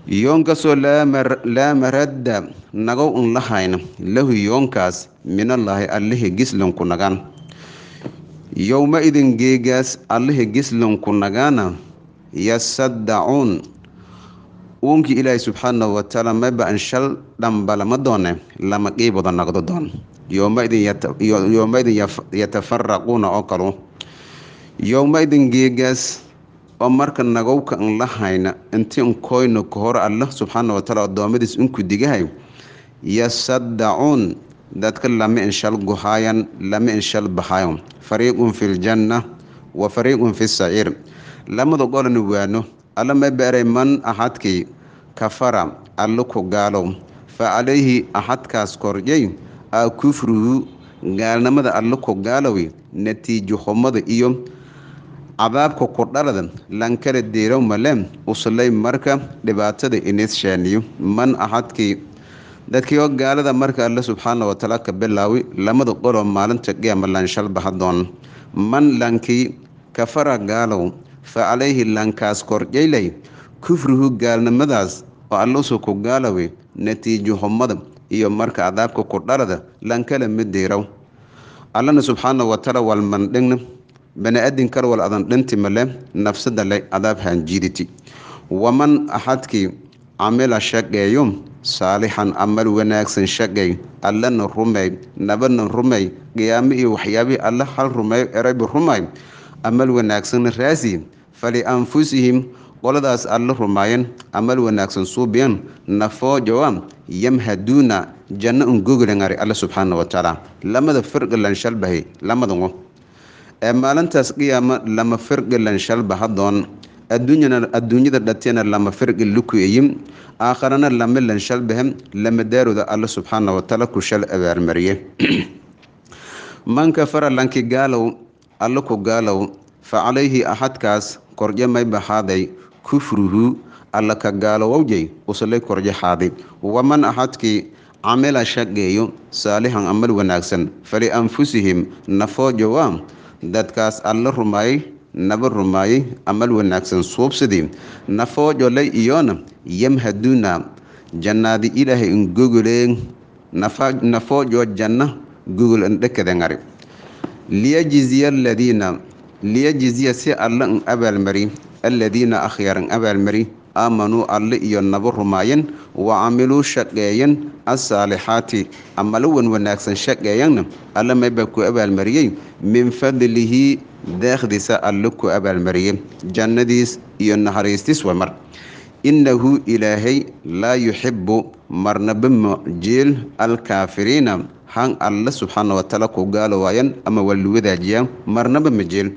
yoonkaasoo laa maradda nagow un lahayna lahu yoonkaas minallaahi allahi gislanku nagaan yowma idin geegaas allahi gislanku nagaana yasaddacuun uunkii ilaahay subxaanahu watacaala maba-an shal dhambala doone lama qiibada nagdo doon yowmaidin yatafaraquuna oo kalu yowma geegaas oo marka nagowka n la hayna inti n koyno kahore allah subxaana watacala addoommadiis unku digahay yasadacuun dadka lama inshal guhaayan lama inshal baxaayo fariiqun fi ljanna wa fariiqun fi saciir lamada golani waano alla ma baaray man axadkii kafara allo ku gaalow fa calayhi axadkaas korjay aa kufruhu gaalnimada alla ku gaalowi natiijo xumada iyo cabaabka kudhalada lankale diiro male uslay marka dhibaatada inisheeniyo man axadkii dadkii oo gaalada marka alle subxaana wataala ka bilaawi lamada qoloo maalinta qiyaama laanshalba hadoon man laankii kafara gaalow fa calayhi laankaas korjaylay kufrihu gaalnimadaas oo allusu ku gaalowi natiijo humada iyo marka cadaabka kudhalada laankala ma diiraw allana subxaana wataala waalmandhigna baniaadinkan wal adan dhantima leh nafsada leh adaab haanjiiditi waman axadkii camila shaqeeyo saalixan amal wanaagsan shaqeey allana rumey nabadna rumey qiyaamo iyo waxyaabihi alla hal rumeeyo eraybu rumay amal wanaagsan raasi falianfusihim qoladaas alla rumaayeen amal wanaagsan suubiyan nafoojawa yamhaduuna janna un gogolangari alla subxaana watacaala lamada firqilan shalbahay lamadango ee maalintaas qiyaama lama firqilan shalba hadoon adduunyada dhatena lama firqil lukueyi aakharana lamilan shalbahe lamadaaroda alla subxaana wataala ku shal abaarmariye manka faralankii gaalow alla ku gaalow fa calayhi axadkaas korje may baxaaday kufruhu alla ka gaalowowjay uslay korje xaaday waman axadkii camila shaqeeyo saalixan amal wanaagsan fali anfusihim nafoojowa dadkaas alla rumaayey naba rumaayey amal wanaagsan suubsidii nafoo jolay iyoona yamhaduuna jannaadi ilaahay in gogolee nafoojo janna gogol in dhekedangari liyajiziya aladiina liyajziya si alla in abaalmari alladiina akhyaar in abaalmari aamanuu alle iyo nabu rumaayeen wa camiluu shaqeeyeen asaalixaati amalawan wanaagsan shaqeeyanna alle meebaa ku abaalmariyey min fadlihi daakhdiisa alle ku abaalmariyey jannadiis iyo naxariistiis way mar innahu ilaahay laa yuxibu marnaba majiil alkaafiriina han alle subxaana watacaala ku gaalo waayaan ama waa luwadaajiyaan marnaba majiil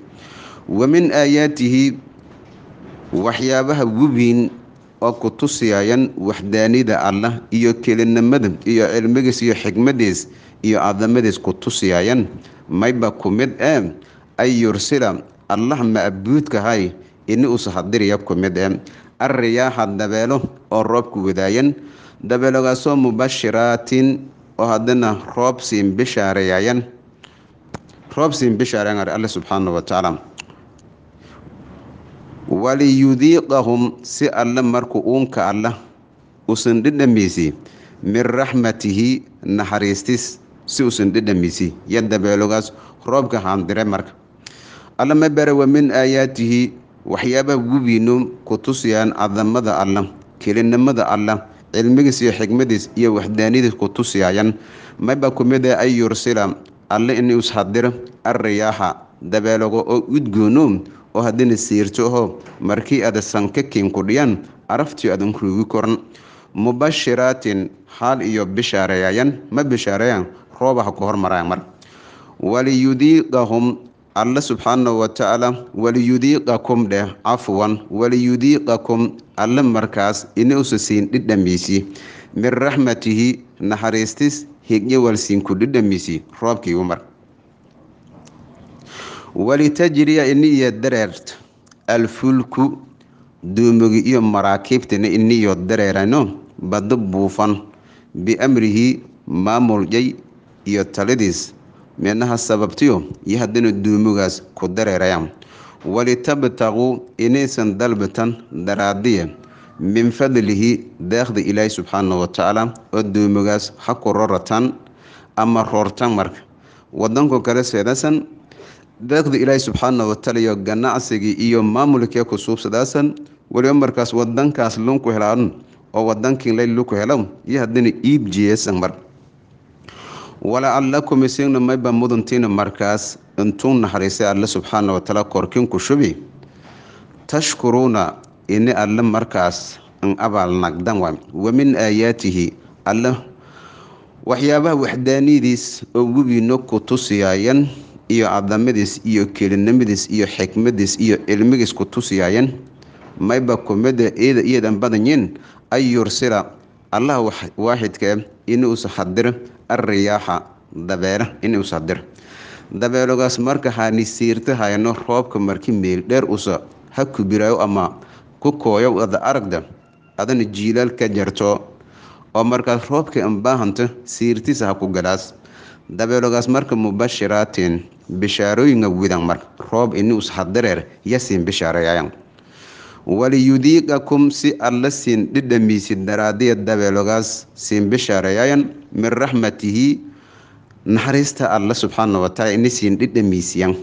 wa min aayaatihi waxyaabaha webiin oo ku tusiayaan waxdaanida allah iyo kelinimada iyo cilmigiis iyo xikmadiis iyo cadamadiis ku tusiayaan mayba ku mid ee eh, ay yursila allah ma'buudkahay ini uusa hadiriya ku mid ee eh. ariyaaxa dabeelo oo roobku wadaayan dabeelogaasoo mubashiraatin oo haddana roobsiin bishaareyayan roobsiin bishaareyan alle subxaana wa tacaala waliyudiiqahum si alle markuu uunka allah usan dhidhamiisi min raxmatihi naxariistis si usan dhidhamiisi yo dabeelogaas roobka haandire marka alla ma bare wa min aayaatihi waxyaabaha gubiinu ku tusayaan cadamada allah kelinimada allah cilmigiis iyo xigmadiis iyo waxdaaniyadiis ku tusiyayan mayba ku mid a an yursila alle inuu ishadiro arriyaaxa dabeelogo oo udgoono oo haddana siirto aho markii aad sanka ku dhiyan araftii aadan koran mubashiraatin haal iyo bishaareeyaayan ma bishaareeyaan rooba ha ku hormaraan mar waliyudiiqahum alla subxaana watacaala waliyudiiqakum dheh cafwan waliyudiiqakum alle markaas ina usasiin dhidhamiisi min raxmatihi naxariistis higye walsiinku dhidhamiisi roobkiigu mar walitajriya iniyo dareert alfulku duumogi iyo maraakiibtina iniyo dareerano baddo buufan biamrihi maamuljay iyo talidiis meednaha sababtiyo iyo haddana duumogaas ku dareerayaan walitabtaquu inaysan dalbatan daraadiya min fadlihi deekhda ilaahi subxaana watacaala oo duumogaas ha ku rorataan ama roortaan marka wadanku kale seedasan deeqda ilaah subxaana wataliyo ganacsigii iyo maamulkii ku suubsadaasan weliba markaas wadankaas lunku helaan oo wadankin lay luku iyo hadina iib jiyeesan mar walacalakum isina mayba mudantiina markaas intuu naxariisay alle subxaana watala korkin ku shubi tashkuruuna ini alle markaas in wa wa min aayaatihi alle waxyaabaha waxdaaniyadiis oo webiino ku tusiyaayan iyo adamadiis iyo kelinimadiis iyo xikmadiis iyo cilmigiis ku tusiyaayeen mayba kumada eeda iyadan badanyiin ay yursila allaha waaxidkae ini hadir alriyaaxa dabeele ini usa hadir dabeelogaas marka haani siirtahayno roobka marki meel dheer usa ha kubiraayo ama ku kooyo wada aragda adana jiilaal ka jarto oo markaas roobka inbaahanta siirtiisa ha ku galaas dabeelogaas marka mubashiraatin bishaarooyinga widan mar roob inius haddareer yasiin bishaareeyayan waliyudiiqakum si alla siin dhidhamiisid daraadiya dabeelogaas siin bishaareeyayan min raxmatihi naxariista alla subxaana wataala ini siin dhidhamiisiyan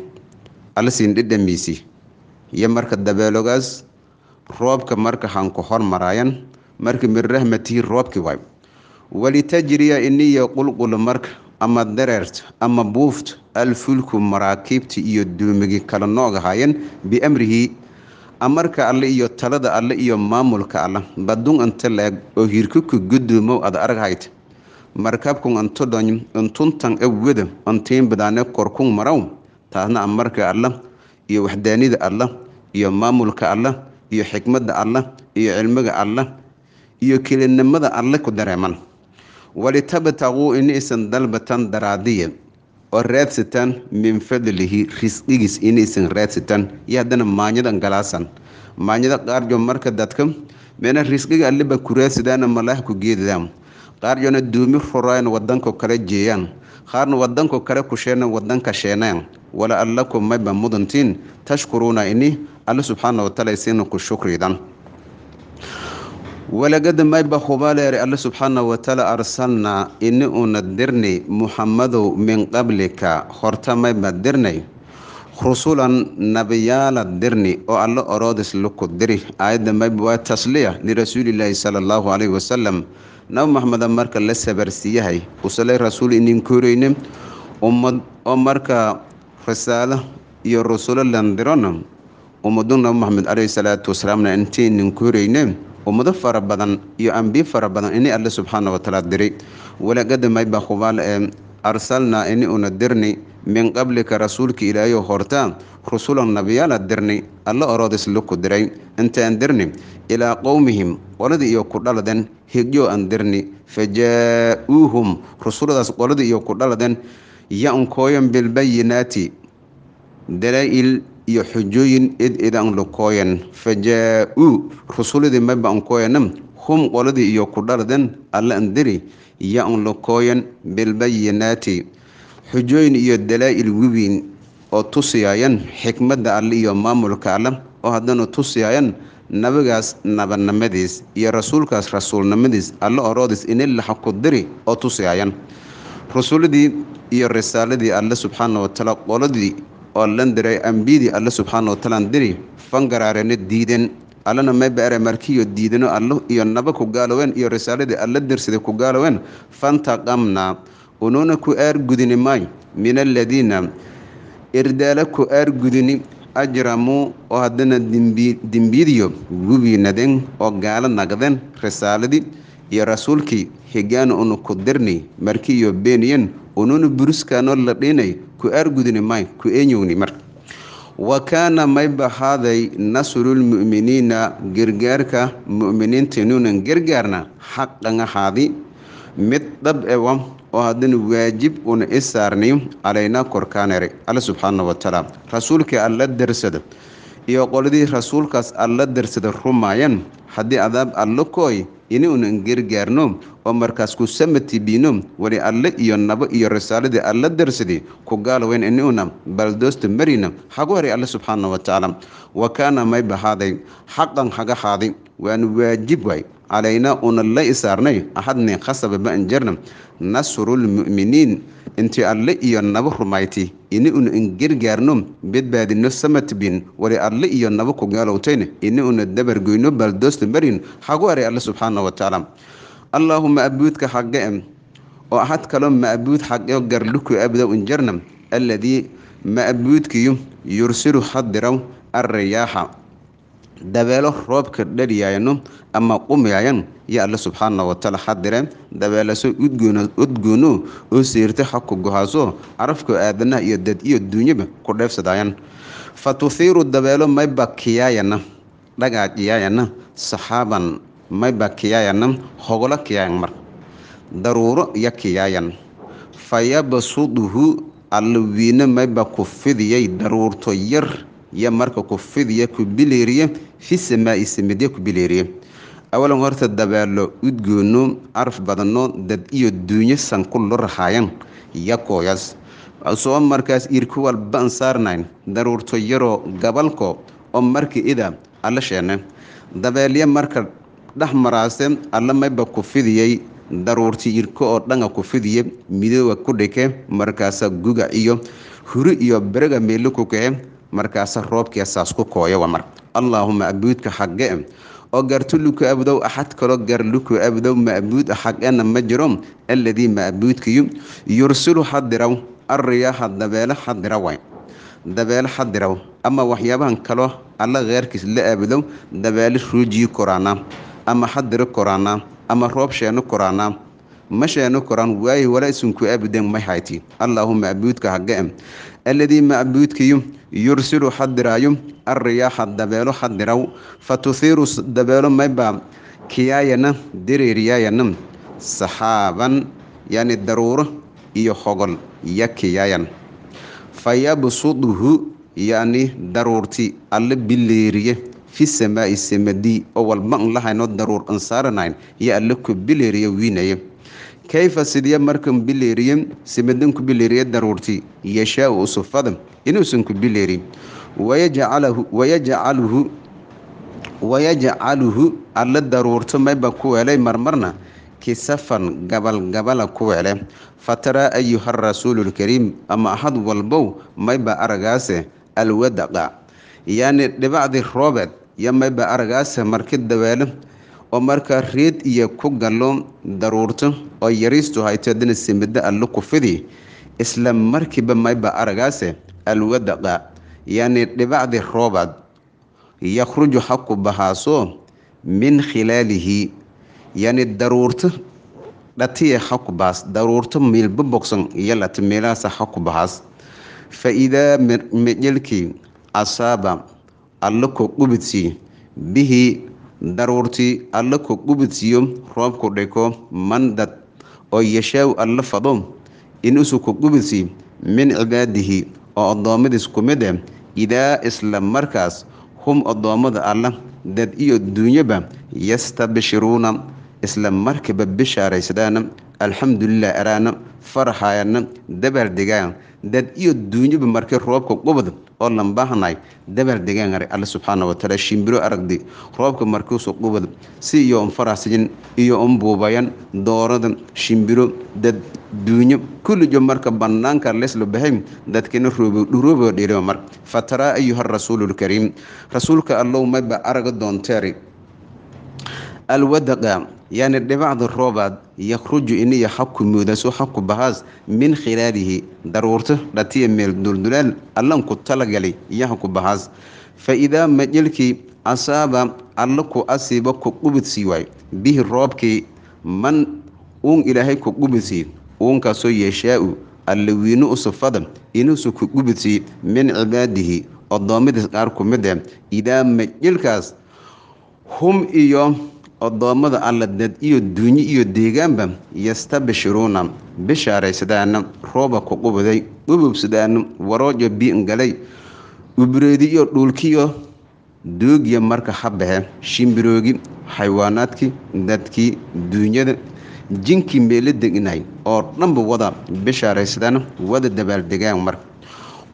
alla siin dhidhamiisi iyo marka dabeelogaas roobka marka hanku hormaraayan marka min raxmatihi roobkii waay walitajriya iniya qulqul marka ama dareert ama buuft alfulku maraakiibta iyo duumigi kala noog ahaayeen biamrihii amarka alle iyo talada alle iyo maamulka alla badun anta la oo hirkuku guduumow ad arghayta markabkung anto dhoñ intuntan awada antiin badaane korkung maraw taasna amarka alla iyo waxdaanida alla iyo maamulka alla iyo xikmadda alla iyo cilmiga alla iyo kelinimada alle ku dareeman walitabtaquu inaysan dalbatan daraadiya oo raadsataan min fadlihi risqigiis inaysan raadsataan iyo haddana maanyadan galaasan maanyada qaarjo marka dadka meena risqiga alliba ku raadsadaana malaah ku geedadaan qaarjona duumi roraan wadanko kale jeeyaan qaarna wadanko kale kusheen wadanka sheenaan wala allaku mayba mudantiin tashkuruuna ini alla subxaana wataala isiina ku shukridan walagada mayba hubaaleere alle subxaana watacaala arsalnaa ini uuna dirnay muxamadow min qablika horta mayba dirnay rusulan nabiyaala dirni oo alle oroodis luku diri aayadda mayba waa tasliya lirasuulilaahi sala allahu caleyhi wasalam nabi maxameda marka la sabarsiiyahay usale rasuul ininkuureyne ummad oo marka risaalo iyo rusulo landirona ummadun nabi maxamed caleyhi salaatu wasalaamna intay ininkuureyne ummado fara badan iyo ambiye fara badan ini alle subxaana watacaala diray walaqadamayba hubaal ee arsalnaa ini una dirni min qablika rasuulka ilaahayo hortaa rusulan nabiyaala dirni alla oroodis laku diray intaan dirni ilaa qowmihim qoladii iyo ku dhaladen higyoo aan dirni fajaa-uuhum rusuladaas qoladii iyo ku dhaladen ya-nkooyan bilbayinaati dalaa'il iyo xujooyin id idan dhukooyan fajaa-uu rusuladii mabankoyanam hum qoladii iyo ku dhardan alla andiri ya-un dhukooyan bilbayinaati xujooyin iyo dalaa-il wiwiin oo tusiyaayan xikmadda alle iyo maamulka alla oo haddana tusiyaayan nabigaas nabanimadiis iyo rasuulkaas rasuulnimadiis alla oroodis inilaxa ku diri oo tusiyayan rusuladii iyo risaaladii alle subxaana watacaala qoladii lan diray ambidi alla subxaana watacaala diri fangaraarene diideen allana may baare markiyo diideno allo iyo naba ku gaalowen iyo risaaladii alla dirsiday ku gaalowen fantaqamnaa unuuna ku aargudini maayo min aladiina irdaala ku aargudini ajramuu oo haddana dembiidiyo gubiinadeen oo gaalo naqdeen risaaladii iyo rasuulkii higaana unu ku dirnay markiyo beeniyen unuuna buruskaanoo la dhiinay ku argudini may ku enyowni mar wa kaana may bahaaday nasrulmu'miniina gargaarka mu'miniinta inuunan gargaarna xaqan ahaadi mid dhab ewa oo haddana waajib una i saarniyo alaynaa korkaanere alle subxaana watacaala rasuulkii alla darsada iyo qoladii rasuulkaas alla darsada rumaayan haddii adaab allo kooy inuunan geergaarno oo markaas ku samatibiino wali alle iyo nabo iyo risaaladii alla darsadii ku gaalweyn inuuna baldoosta marina hagu hari alle subxaana watacaala tacaala wa kaana mayba haaday xaqan haga haaday waanu waajib waay calaynaa una la isaarnay axadnay khasaba ma anjarna nasrulmu'miniin intii alle iyo nabo rumayti ini una ingergaarno bedbaadino samatbin wari alle iyo naba kugaalowtayne ini una dabargoyno baldoosta marin hagu aray alle subxaana watacaala allaahuma abuudka xageem oo axad kaloo ma'buud xaqeo gardhuku abdow injarnam alladii ma'buudkiyu yursilu xadiraw arayaaxa dabeelo roobka dhaliyayno ama qumiyayan yo alle subxaana wataala xadire dabeelaso udgoono oo siirta xaku gohaaso carafka aadanaha iyo dad iyo duunyaba ku dheefsadaayan fa tuhiiru dabeelo mayba kiyaayana dhagaa kiyaayana saxaaban mayba kiyaayana hogolo kiyaayan mar daruuro yo kiyaayan fa alla wiina mayba ku fidiyay daruurto yar iyo marka ku fidiya ku bileeriya fi samaa'i ku bileeriya awalan horta dabaalo udgoonno arf badano dad iyo duunyo sanku lorahaayan yakooyas soo markaas irku walba an daruurto yaroo gabalko oo marka ida alla sheenne dabeelya marka dhex maraase alla mayba ku fidiyey daruurti irko oo dhanka ku fidiye midooga ku dhike markaasa guga iyo huri iyo berega meelo ku kace markaasa roobkii saas ku kooya wamar allaahuma abuudka xagge oo gaartuluku abdow axad kaloo gaarluku abdow maabuud xagena ma jiro alladii maabuudkiyu yursulu xadiraw alriyaaha dabeele xadira way xadiraw ama waxyaabahan kaloo alla keerkiis la abdow dabeele ruujiyi koraana ama xadiro koraana ama roob sheeno koraana ma sheeno koraan waaye walaa isunku abden may hayti allaahuma abuudka xagge alladii maabuudkiyu yursiru xadiraayo arriyaaxa dabeelo xadiraw fatuhiiru dabeelo mayba kiyaayana direeriyaayana saxaaban yani daruuro iyo hogol ya kiyaayan fayabsudhu yani daruurti alle bileeriye fi samaa'i samadii oo walba n lahayno daruur ansaaranayn yo alle ku bileeriye wiinaye kayfa sidiya markan bileeriye simadan ku bileeriye daruurti yashaau usu inuusan ku bileerin wayajcaluhu wayajcaluhu alle daruurto mayba ku weelay marmarna kisafan gabalgabala ku wele fatara ayuha rasuululkariim ama ahad walbow mayba aragaase alwadaqa yaani dhibacdii roobeed yo mayba aragaase marki daweelo oo markaa reed iyo ku galo daruurto oo yariistu hayto haddana simidda allo isla markiiba mayba aragaase alwadaqa yacni dhibacdi roobaad yakhruju ha bahaasoo min khilaalihi yacni daruurto dhatiya ha ku daruurto miilba iyo lati miilahaasa ha bahaas fa idaa midjelkii casaaba allo ko qubidsi daruurtii alla ku gubidsiyo roobku ku dhiko mandad oo yashaaw alla fado in isu ku gubidsi min cibaadihi oo addoommadiis ku mid e eh, idaa isla markaas hum addoommada alla dad iyo duunyaba yastabshiruuna isla markaba bishaaraysadaana alxamdulilah araana farxayana dabaardegaan dad iyo duunyaba markay roobka gubad oo lambaahnay dabar degaan aray alle subxaana watacaala shimbiro aragdi roobka markuusu qubad si iyo un faraxsiyin iyo un buubayan doorada shimbiro dad duunyo kullijo marka bannaanka leslo bahay dadkina roobodhurooboo dheerima mar fataraa ayuha rasuululkariim rasuulka allow mayba araga doonteeri alwadaqa yani dhibacda roobaad yakhruju iniya xabku muudasu xabku bahaas min khilaalihi daruurto dhatiya meel duldulaal allan ku talagalay iyo xabku bahaas fa idaa majelkii asaaba alla ku asiiba ku qubidsi waay bihi roobkii man uun ilaahay ku qubidsi uunkaasoo yeeshaa-u alla wiinu u inuusu ku qubidsi min cibaadihi oddoommadiis qaar ku mid e idaa majelkaas hum iyo odoommada alla dad iyo duunyo iyo deegaanba yastabshiruuna bishaaraysadaana rooba ku qubaday ububsadaana waroojo biingalay ubreediyo dhuulkiyo doogiya marka habahe shimbiroogi xayawaanaadkii dadkii duunyada jinkii meelo deginay oo dhanba wada bishaaraysadaan wada dabaaldegaan marka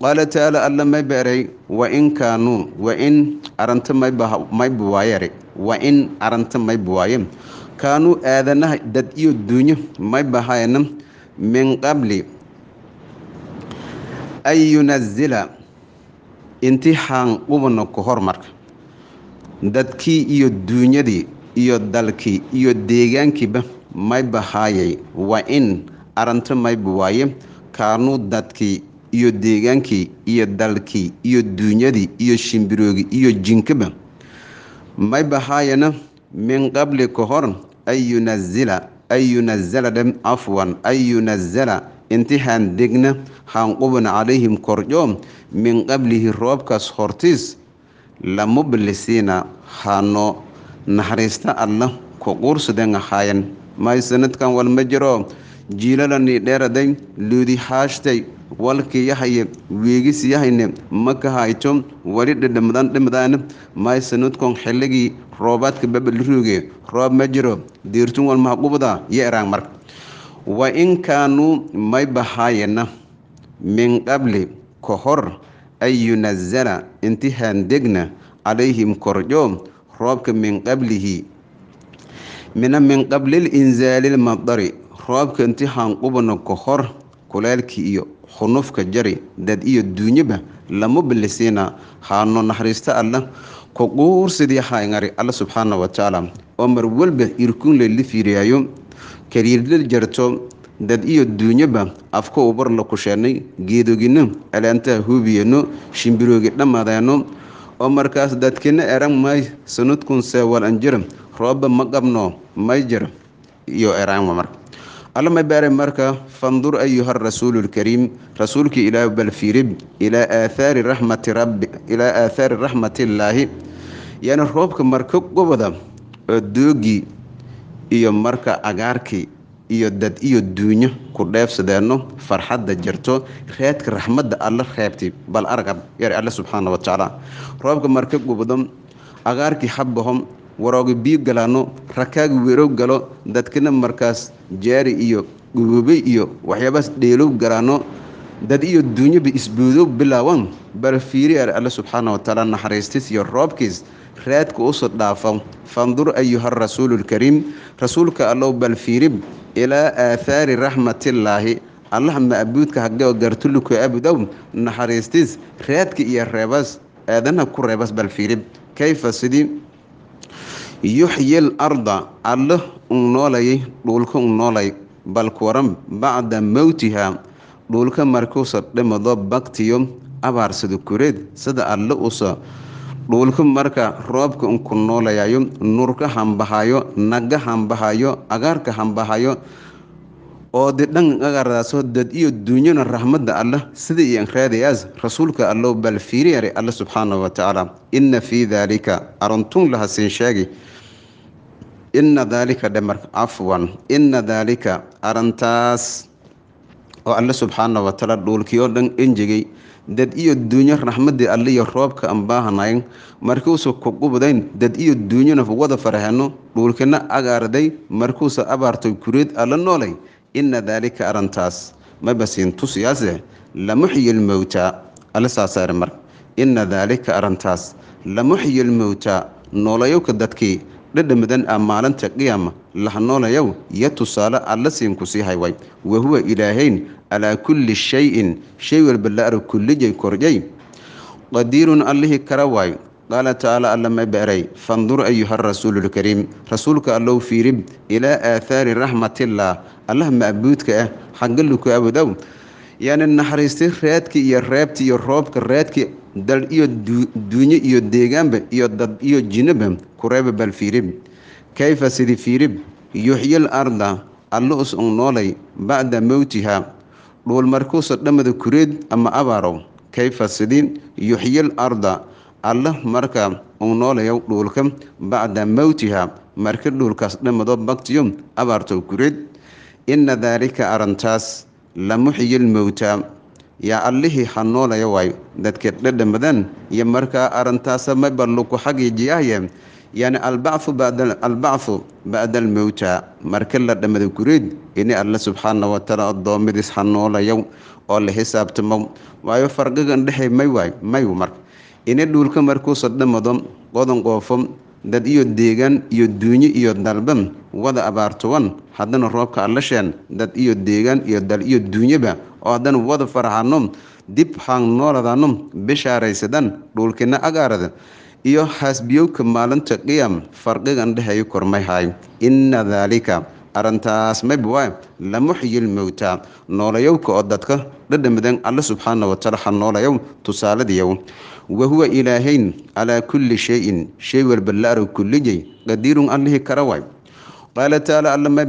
qaala tacaala alla may baray wain kaanuu wain aranta mayba waayare wain aranta mayba waaye kaanuu aadanaha dad iyo duunyo maybahayna min qabli an yunazila intixaan qubana ku hor marka dadkii iyo duunyadii iyo dalkii iyo deegaankiiba maybahaayay wa in aranta mayba waaye kaanuu dadkii iyo deegaankii iyo dalkii iyo duunyadii iyo shimbiroogi iyo jinkaba may bahaayana min qabli ka hor an yunazila an yunazala dhem afwan an yunazala inti haan degna haanqubun calayhim korjo min qablihi roobkaas hortiis la mublisiina haanoo naxariista alla ku quursaden ahaayan may sanadkan walma jiro jiilalanii dheeraday luudi haashtay walkiyahaye weegisyahayne makahayto wali dhedhmadaan may sanadkon xilligii roobaadka babelruuge roob ma jiro diirtun wal iyo eraan marka wa in kaanuu may bahaayena min qabli kohor hor an yunazala inti haandegna calayhim korjo roobka min qablihi mina min qablil insaali lmadari roobka inti haanqubana ka hor iyo hunufka jari dad iyo duunyaba lama balisiina haano naxariista alla ku quursidii haingari alla subxaana watacaala oo mar walba irkunle la fiiriyaayo kariirla jarto dad iyo duunyaba afka ubar la kusheenay geedogino alaantaha huubiyeno shimbiroogi dhammaadeenno oo markaas dadkina eran may sanadkun seewal rooba ma qabno may jir iyo eraanwa marka alla baaray marka fandur ayuha rasuulu lkariim rasuulkii ilaahu bal fiirib ilaa aathaari raxmati rabbi ilaa aathaari raxmatillaahi yaani roobka marka goboda oo doogii iyo marka cagaarkii iyo dad iyo duunyo ku dheebsadeenno farxadda jirto raadka raxmadda alla reebtay bal argab yar alle subxaana wa tacaala roobka marka gobodo cagaarkii habahom waroogi biyo galaanno rakaagi werow galo dadkina markaas jaari iyo dhugobe iyo waxyaabaas dheelow galaanno dad iyo duunyaba isbuudow bilaawan bal fiiri ar alle subxaana watacaala naxariistis iyo roobkiis raadka usoo dhaafo fandur ayuha rasuulu rasuulka allow bal fiirib ilaa aathaari raxmatillaahi allah ma'buudka hageo gartuluku abudow naxariistis raadka iyo reebas aadanha ku reebas bal fiirib kayfa sidii yuxyi larda alle un noolayay dhuulka un noolay bal kuwaran bacda mowtihaa dhuulka markuusa dhimado baktiyo abaarsada kureed sida alle usa dhuulka marka roobka unku noolayayo nurka hambahayo naga hambahayo agaarka hambahayo oo de dhan agaardaasoo dad iyo duunyana raxmadda alle sida iyan raadayaas rasuulka allow bal fiiriyare alle subxaanah wa tacaala inna fii daalika aruntun lahasiin sheegi inna daalika dhamarka afwan inna daalika arantaas oo alle subxaana watacaala dhuulkii oo dhan enjegay dad iyo duunyo raxmadii alliiyo roobka anbaahanayn baahanayn markuusa kuqubudayn dad iyo duunyona wada farahano dhuulkina agaarday markuusa abaartay kureed alla noolay ina daalika arrintaas mabasiin tusiyaase lamuxyi lmowtaa alle saasaare mar inna daalika arrintaas lamuxyi lmowtaa noolayowka dadkii dhadhan mudan ah maalinta qiyaama lahnoolayow iyo tusaale alla siinku sii hayway wahuwa ilaahayn calaa kulli shay-in shay walba la arag kullijay korjay qadiirun allihii kara waay qaala tacaala allama baray fandur ayuha rasuululkariim rasuulka allow fiirib ilaa aathaari raxmatillaah allah ma'buudka ah xagga luku abudow yaani naxariisti reedkii iyo reebtii iyo roobka reedkii dal iyo duunye iyo deegaanba iyo dad iyo jinaba kureeba bal fiirib kayfa sidi fiirib yuxyil arda allus un noolay bacda mowtiha dhuul markuusa dhammada kureed ama abaarow kayfa sidii yuxyil arda alla marka uu noolayow dhuulka bacda mowtiha marka dhuulkaas dhamado baktiyo abaartow kureed ina daalika arrintaas lamuxyi lmowtaa yaa allihii ha noolaya waayo dadka dhadhamadan iyo markaa arintaasa ma balluku xagii jiyahye yani albacfu bacda almowtaa marka la dhamada gureed ini alle subxaana wataala addoommadiis ha oo la xisaabtamo waayo farqigan dhexey may waayo may marka ini dhuulka markuusa dhamado qoofo dad iyo deegaan iyo duunyo iyo dalban wada abaartuwan haddana roobka allasheen dad iyo deegaan iyo dal iyo duunyaba oo haddana wada farxano dib haangnooladanum bishaaraysadan dhuulkina agaarada iyo haasbiyowka maalinta qiyam farqigan dhexeeyo kormayhay inna daalika arrintaas maybawa la muxyil mowtaa noolayowka oo dadka dhadhamidan alle subxaana wataala ha noolayow tusaaladiyow wahuwa ilaahayn calaa kulli shayin shay walba laaro kullijay qadiirun allihii kara waay qaala tacaala alla ma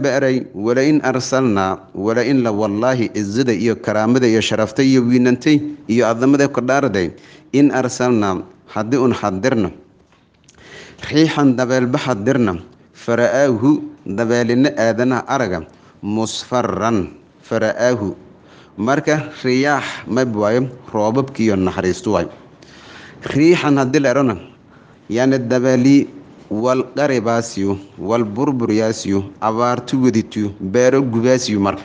walain arsalnaa walain la wallaahi cizada iyo karaamada iyo sharaftay iyo wiinantay iyo adamada kordhaaraday in arsalnaa haddii un xadirna riixan dabeelba xadirna fara'aahu dabeelina aadanaha araga musfaran fara'aahu marka riyaax mab waayo roobabkiiyo naxariistu waay riixan haddii la edhana yaani dabaalii wal qaribaasiyo wal burburyaasiyo abaartu weditiyo beero gubaasiyo marka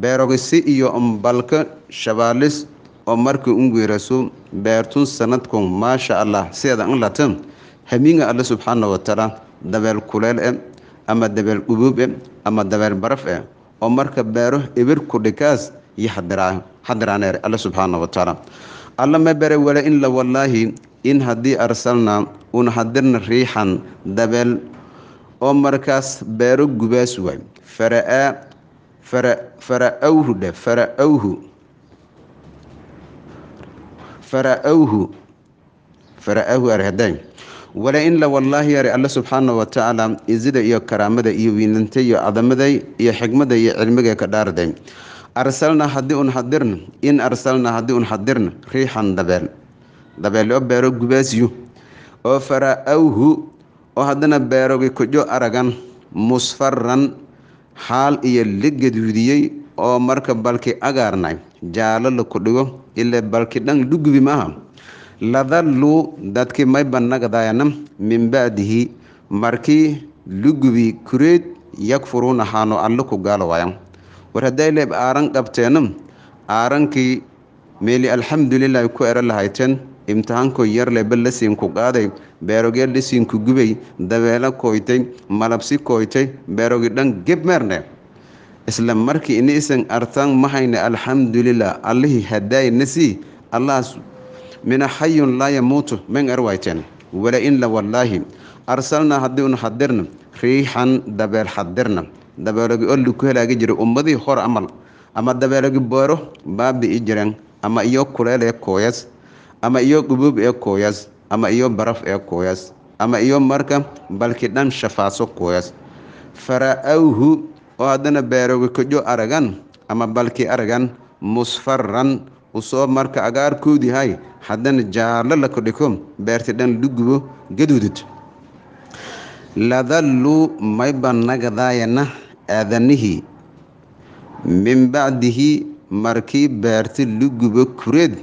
beerogisi iyo balka shabaalis oo marka ungeeraso beertun sanadkan maasha allah sideeda an latan hamiinga alle subxaana watacaala dabeel kuleel e ama dabeel dhubuub e eh, ama dabeel baraf e oo marka beero eber kudhikaas iyo xadiraanee alle subxaana watacaala alla ma bere wale in la wallaahi in haddii arsalna unahadirna riixan dabeel oo markaas beero gubaas waay fara'awhu e, fara'awhu fara'awhu fara'awhu arhadan wale in la wallaahi yari alle subxaana wa tacaala izida iyo karaamada iyo wiinantayiyo cadamaday iyo xigmada iyo cilmiga ka dhaarday arsalna haddii un hadirna in arsalna haddii un hadirna riixan dabeel dabeel oo beero gubaasiyo oo faraawhu oo haddana beerogi kujo aragan musfaran xaal iyo la gaduudiyey oo marka balki agaarnay jaalo la ku dhigo ile balki dhan dhugubi maaha ladalluu dadkii may bannagadaayana min ba'dihi markii lugubi kureed yakfuruuna xaano allo ku gaalo waayan war hadday leeb aaran qabteen aarankii meeli alxamdulilah ku ero lahayteen imtixaankoo yarleba lasiinku qaaday beerogee lasiinku gubay dabeelo kooytay malabsi kooytay beerogi dhan gebmeerne isla markii ini artaan mahayne alxamdulilah allihii hadaayna sii allahaas mina xayun laa yamuutu men erwayteen wala inla wallaahi arsalnaa haddiiun xadirna riixan dabeel xadirna dabeelagi orli ku helaagi jiray hor amal ama dabeelagi baabi i jireen ama iyo kuleel ee kooyas ama iyo qubuub ee kooyaas ama iyo baraf ee kooyaas ama iyo marka balki dhan shafaaso kooyaas fara'awhu oo haddana beerogi kojo aragan ama balki aragan musfaran usoo marka agaarkoodii hay haddana jaallo la kodhiko beerti dhan lugubo gaduudud ladalluu mayba nagadaayana aadanihii min bacdihi markii baarti luguba kureed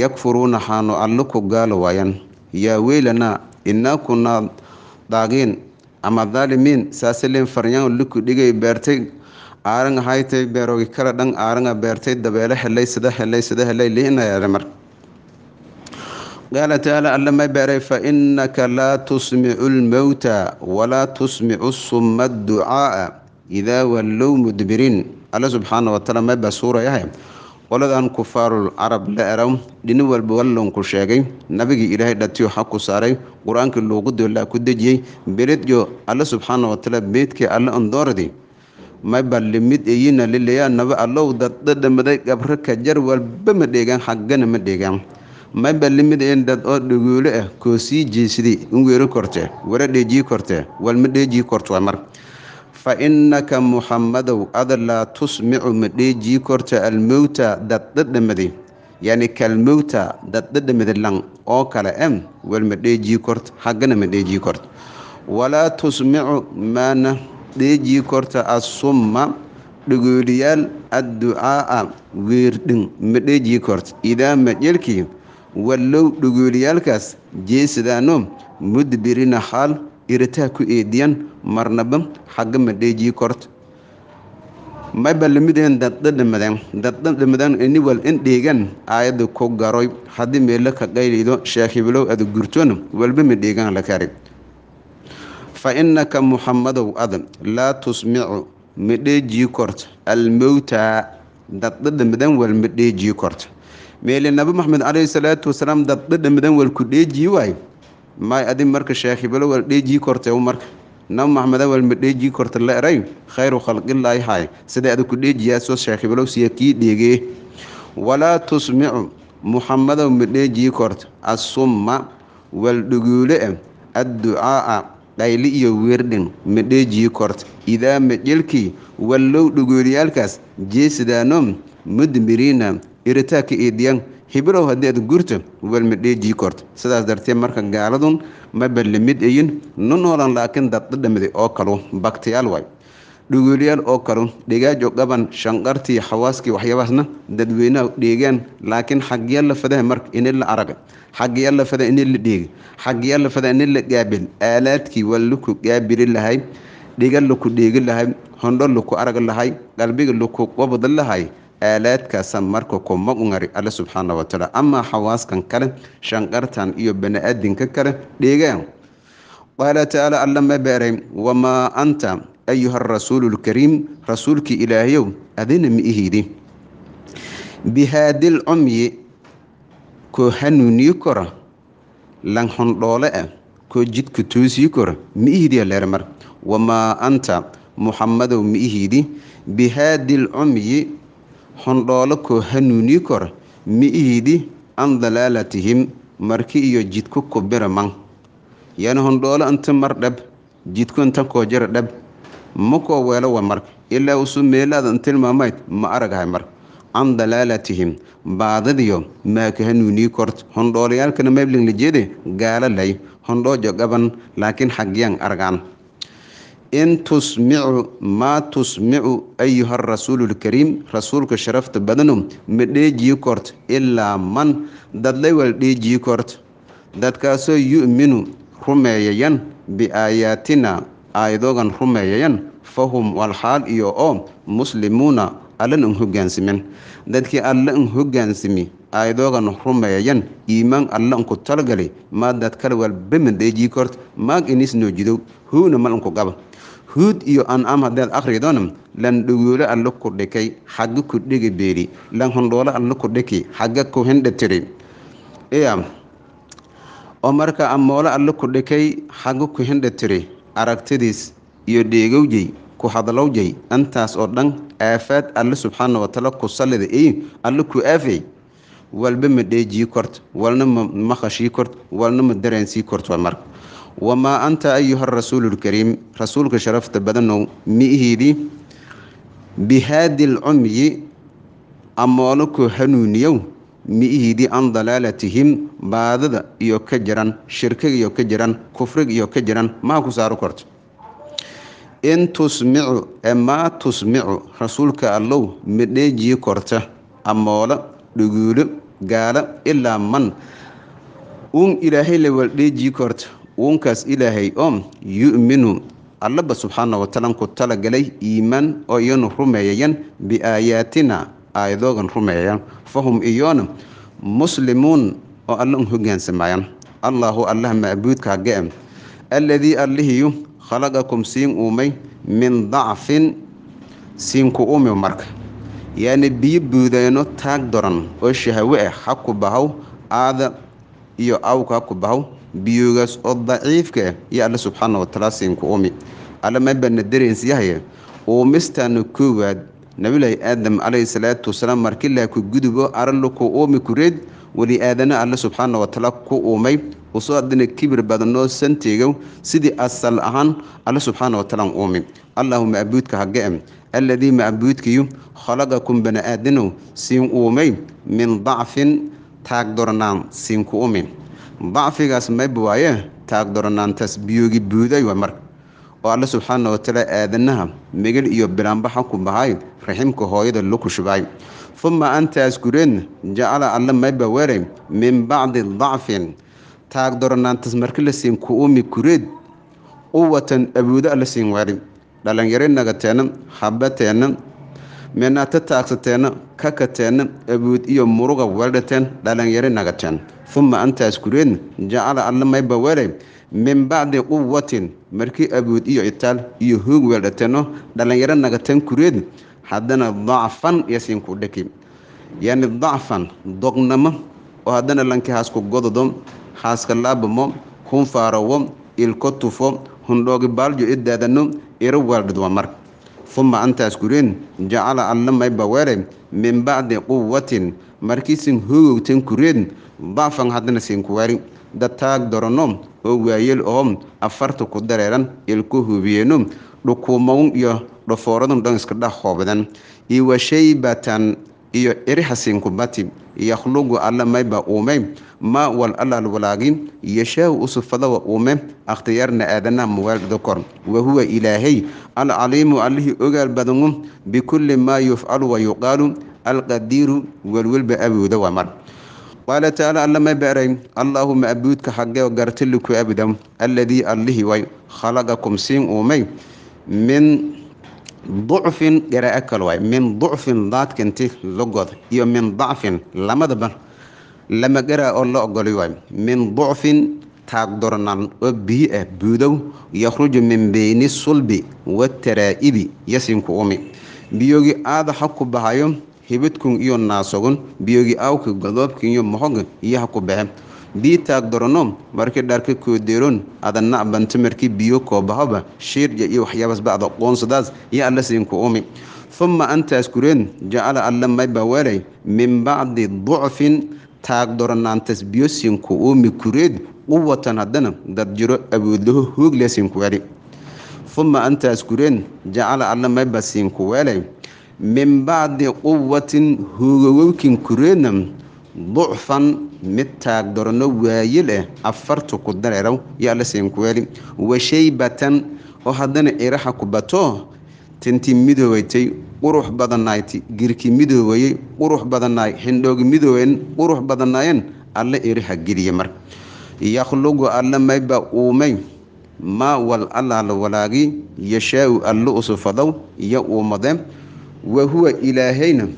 yakfuruuna xaanu allo ku gaalo waayan yaa weylanaa innaa kunaa daagiin ama daalimiin saaselen faryan luku dhigay beertay aarang ahaytay beerogi kala dhan aaranga beertay dabeelo helay sida helay sida helay liinayadamar qaala tacaala alla ma fa fainaka laa tusmicu lmowta walaa tusmicu summa ducaaa idaa wallow mudbiriin alle subxaana wataala ma baa suurayahay qoladan kufaarul carab la erow dhini walba wallonku sheegay nabigii ilaahay dhatiyo xaq ku saaray qur-aankii loogu doolaa ku dejiyey beledyo alle subxaana wataala beedkii alle ondoordi mayba limid eyina lilayaanaba allow daddadhamaday gabro kajar walba ma dheegaan xaggana ma dheegaan maba limid een dad oo dhaguulo ah koosii jeesidi in weero korte wara dheejii korte walma dheejii korta mar fa innaka muxammadow ada laa tusmicu ma dheejii korta almowta dad dhadhamaday yacni kalmowta dad dhadhamada lang oo kale em walma dheejii korta haggana ma dheejii korta walaa tusmicu maana dheejii korta asumma dhagooliyaal adducaa'a weerdhin ma dheejii korta idaa majelkii wallow dhuguuliyaalkaas jeesadaano mudbirina xaal irataa ku eediyan marnaba xagga madheejii korta mayba lamidahen daddadhamadan daddadhamadan in dheegan aayada ku garoy haddii meelo ka qaylido sheekhibilow ada gurtona walba madheegan la kari fa innaka muxamadow ada laa tusmicu madheejii korta almowtaa daddadhamadan wal madheejii korta meele nabi maxamed caleyhi salaatu wasalaam dad dhadhamidan walku dheejii waayo may adi marka sheekhibalo wal dheejii korte marka nabi maxameda walma dheejii korte la eray khayru khalqilaahi haay siday adaku dheejiyaasoo sheekhibalow siya kii dheegee walaa tusmicu muxamadow ma dheejii asumma assumma waldhuguule e eh, adducaa'a dhayli iyo wiirdhin ma dheejii korte idaa majilkii wallow dhuguuliyaalkaas jeesidaanoom mudmiriina iritaanka iyo diyan hibirow haddii aad gurto walmadheejii korto sidaas dartee marka gaaladun maba lamid ayin nu noolan laakiin daddadhamidi oo kalu baktiyaal waay dhuguulyaal oo kalu dhigaajo gaban shanqartii xawaaskii waxyaabahaasna dadweynaha dheegaan laakiin xagyalla fadaha marka ini la araga xagyalla fada ini la dheegi xagyalla fada ini la gaabil aalaadkii waa gaabili lahay dhiga laku dheegi lahay hondho laku arag lahay qalbiga laku qabda lahay aalaadkaasaan marka kuma ungari alle subxaana watacaala amaa xawaaskan kale shanqartan iyo bani kale dhiigaan qaala tacaala alla ma baaray wamaa anta ayuha arasuulu lkariim rasuulkii ilaahayow adina mi ihidi bihaadil cumyi koo hanuunii kora lan hondhoole ah eh, koo jidka tuusii kora mi ihidi leer mar wamaa anta muxamadow mi ihidi bihaadil cumyi hondhoolo koo hanuunii kora mi'iidhi an dalaalatihim marki iyo jidku ku bira hondhoolo inta mar dhab jidku inta koo jira dhab ma koo weelo wa mar ilaa usu meelaada intilmaamayd ma aragahay mar can dalaalatihim baadadiyo maaka hanuunii hondhoolayaalkana hondhooliyaalkana mabling jeede gaala lay hondhoojo gaban laakiin xagyaan argaan in tusmicu maa tusmicu ayuha rasuulu lkariim rasuulka sharafta badano ma dheejii korto ilaa man dadlay wal dheejii korto dadkaasoo yu'minu rumeeyayan biaayaatina aayadoogan rumeeyayan fahum walxaal iyo oo muslimuuna allan un hoggaansimen dadkii alla un hoggaansimi aayadoogan rumeeyayan iimaan alla unku talagali maa dadkal walba ma dheejii korto maag inisnoo jidow huuna mal unku gaba huud iyo ancaam haddaad akhridon lan dhagoolo allo kordhekay xagga kordhega beeri lan hondhoolo allo kordheki xagga ku hendhatiri iya oo marka amoolo allo kordhekay xagga ku hendhatiri aragtidiis iyo dheegowjay ku hadlowjay intaas oo dhan aafaad alle subxaana wataala ku sallida ey ku aafey walba ma dheejii kort walna ma maqashii kort walna ma daraansii kort waa marka wamaa anta ayuha rasuulu lkariim rasuulka sharafta badanow miihiidii bihaadi lcumyi amoolo koo hanuuniyow miihiidii can dalaalatihim baadada iyo ka jiran shirkiga iyo ka jiran kufrig iyo ka jiran maa ku saaru korto in tusmicu ee maa tusmicu rasuulka allow midheejii korta amoolo dhuguulo gaalo ilaa man un ilaahay la waldheejii korta uunkaas ilaahay oo um, yu'minu allaba subxaana watacaala ku talagalay iimaan oo iyanu rumeeyayaan biaayaatina aayadoogan rumeeyayaan fahum iyoona muslimuun oo alla un hogaansamayan allaahu allah macbuudka hagee alladii allihiyu khalaqakum siin uumay min dacfin siinku uumi marka yaani biyo buudeyno taag doran oo shahawe ah ha ku bahaw aada iyo awka ha ku bahaw biyoogaas oo daciifka eh, iyo alle subxaana watacaala siinku umi alle mabadna dareens yahaya eh? uumistaana koowaad nabilaahi aadam calayhi salaatu wasalaam markilaa ku gudubo aralla ku uumi kureed weli aadana alle subxaana watacaala ku uumay usoo haddina kibir badanoo santeegow sidii asal ahaan alle subxaana watacala uumi allaahuma abuudka hagee eh, alladii macbuudkiyu khalaqakum bani aadanow siin uumay min dacfin taagdornaan siinku umi dacfigaas mayba waaye taagdoranaantaas biyoogi buuday wa marka oo alle subxaana watacaala aadanaha megel iyo bilaanbaxa ku bahay raximka hooyada loku shubaay uma antaas gureedna jacala alle mayba weelay min bacdi dacfin taagdoranaantaas marki la siin ku umi kureed uwatan abuuda alla siin weelay dhallinyaranaga teena habateenna meednaa ta taagsateena ka abuud iyo muruga weldhateen dhalinyari nagateen uma antaas kureedna jacala alla min bacdi quwatin markii abuud iyo itaal iyo hoog weeldhateeno dhalinyaro nagateen kureed haddana dacfan yasiin ku dheki yani dacfan dognamo oo haddana lankii haasku gododo haaska laabamo kun faarawo ilko tufo hundhoogi baaljo i iro weeldhadwa mar uma antaas kureen jacala alla mayba weere min bacdi quwatin markiisin hoogowtan kureen dacfan haddana siinkuwaari dataag dorono oo waayel oo afarta ku dareeran ilku hubiyeeno dhukuumown iyo dhofooradun dhan iska dhah hoobadan iyo washaybatan iyo irihasiinkubati yakhluqu alla mayba uumay ma wal allaal walaagin yashaahu u sufada wa uume akhtiyaarna aadanaha muwaalida kor wahuwa ilaahay alcaliimu allihii ogaal badanu bikulli maa yufcalu wayuqaalu alqadiiru welwelba awooda waa mar qaala tacaala allama baray allaahuma abuudka xagee gartiliku abda alladii allihii way khalaqakum siin uumay min ducfin garaa'a kale waay min ducfin daadkinti logod iyo min dacfin lamadaba lama garaa oo la ogolay min ducfin taagdornaan oo biyi ah buudow yakhruju min beyni sulbi wataraa'ibi yasinku umi biyoogii aada ha ku bahayo hibidkun iyo naasogun biyoogii awki godoobkin iyo mohoga iyo ha ku baxe bii taagdorono markii dharka koodeeroon adanna bantamarkii biyo koobahoba shiirja iyo waxyaabasba ad aqoonsadaas iyo alla umi humma antaas jacala alla may min bacdi ducfin taagdorannaantas biyosinku uumi kureed quwatan haddana darjiro awoodlaho hooglee siinkuweeli fuma antaas kureen jacala alla mayba siinkuweelay min bacdi quwatin hoogawowkin kureedna ducfan mid taag taagdoranno waaye leh afarta ku dareraw yo alla siinkuweeli washaybatan oo haddana iraha ku bato tintii midoowatay qurux badannayti girki midoowayey qurux badanaay xindhoogi midoowen qurux badannaayeen alle iri hageliya mar yakhlugu alle mayba uumay maa wal allaala walaagii yashaau alle usufadow iyo uumade wa huwa ilaahayna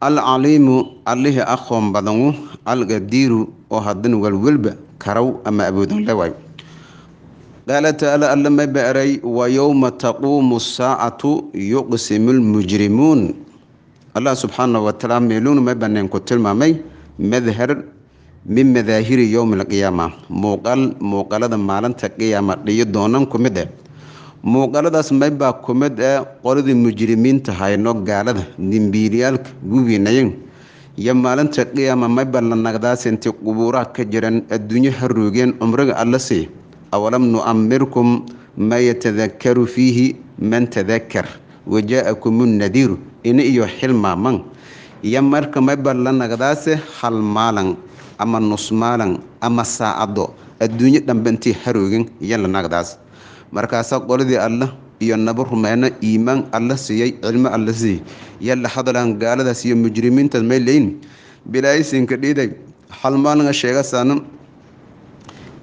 alcaliimu allihii aqoon badanu algadiiru oo hadan walwelba karow ama aboodan la qaala tacaala alla ma ba'ray wa yowma taquumu saacatu yuqsimu lmujrimuun allah subxaana wa tacaala meeluun ma baneen ku tilmaamay madhar min madaahiri yowmi alqiyaama muuqaal muuqaalada maalinta qiyaama dhiyo doonan ku mid ah muuqaaladaas maybaa ku mid ah eh, qoladii mujrimiinta hayno gaalada dimbiiliyaalka guwinayin iyo maalinta qiyaama mayba la nagdaasinti qubuuraha ka jiran adduunyo ha roogeen cumriga alla sii awalam nu'amirkum maa yatadakkaru fiihi man tadakkar wajaa-akum nnadiiru ini iyo xilmaaman iyo marka maybar la nagdaase hal maalan ama nus maalan ama saacaddo adduunyo dhanbe haroogin iyo la nagdaas markaasaa qoladii allah iyo naba rumeeno iimaan alla siiyey cilmo alla siiyey iyo la hadlaan gaaladaas iyo mujrimiintaas may leyn bilaayisinka dhiiday hal maalinga sheegasaanan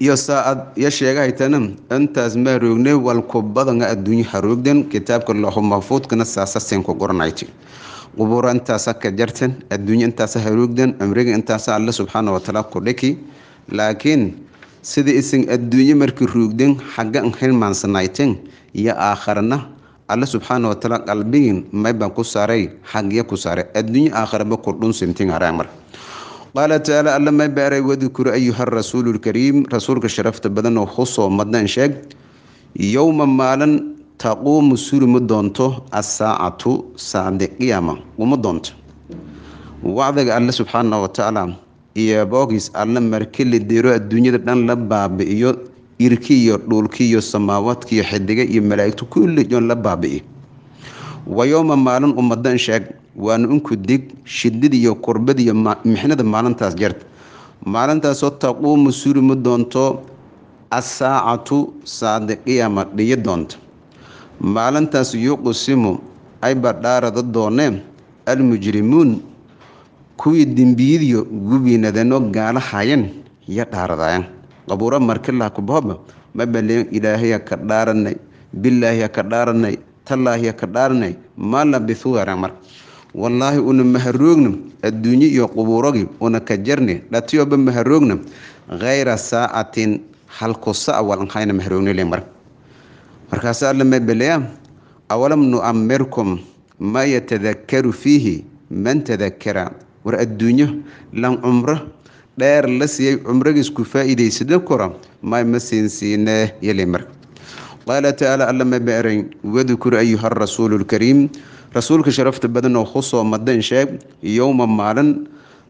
iyo saacad iyo sheegahaytana antaas maa roogne walku badanga adduunyaha roogdan kitaabka looxu mahfuudkana saasa senku goranayte qubura intaasa ka jartan adduunyo intaasa haroogdan amriga intaasa alle subxaana watacaala ku dheki laakiin sidii isin adduunyo markii ruugden xagga an iyo aakharna alle subxaana watacaala qalbigiin maybaan ku saaray xagyo ku saaray adduunyo aakhara ma kordhun sintin haraamar qaala tacaala alla ma baaray wadkur ayuha rasuulu lkariim rasuulka sharafta badan oo husoo madnaan sheeg yowma maalin taquumu suri doonto asaacatu saacde qiyaama uma doonto wacdiga alle subxaana watacaala iyo boogis alle marka la diro adduunyada dhan la baabi'iyo iyo irki iyo dhuulki iyo samaawaadka iyo xidiga iyo malaaigta kulli joon la baabi wa yowma maalin umadan sheeg waana unku dig shidid iyo kurbad iyo mixnada maalintaas jarta maalintaasoo taquumu surimi doonto asaacatu saade qiyaama dhiyi doonto maalintaas yuqusimu ay badhaarada doonee almujrimuun kuwii dembiyadiyo gubinadano gaalahayan iyo dhaaradayaan qabuura markilah kubahoba mabalen ilaahaya ka dhaaranay bilaahiya ka dhaaranay tallaahiya ka dhaaranay ma labithuuaran marka wallaahi una maharoogna adduunye iyo qubuurogi una ka jarne dhatiyoba maharoogna khayra saacatin halku sa'a walankhayna maharoognile mar markaase alla mebeleya awalam nu'amirkum maa yatadakkaru fiihi man tadakkara war adduunyo lan cumro dheer la siiyay cumrogiisku faa'iidaysada kora may ma siinsiinee yele mar qaala tacaala alla mebeeray wadukur ayuha arasuulu lkariim rasuulka sharafta badanoo khusoo madan sheeg yowma maalin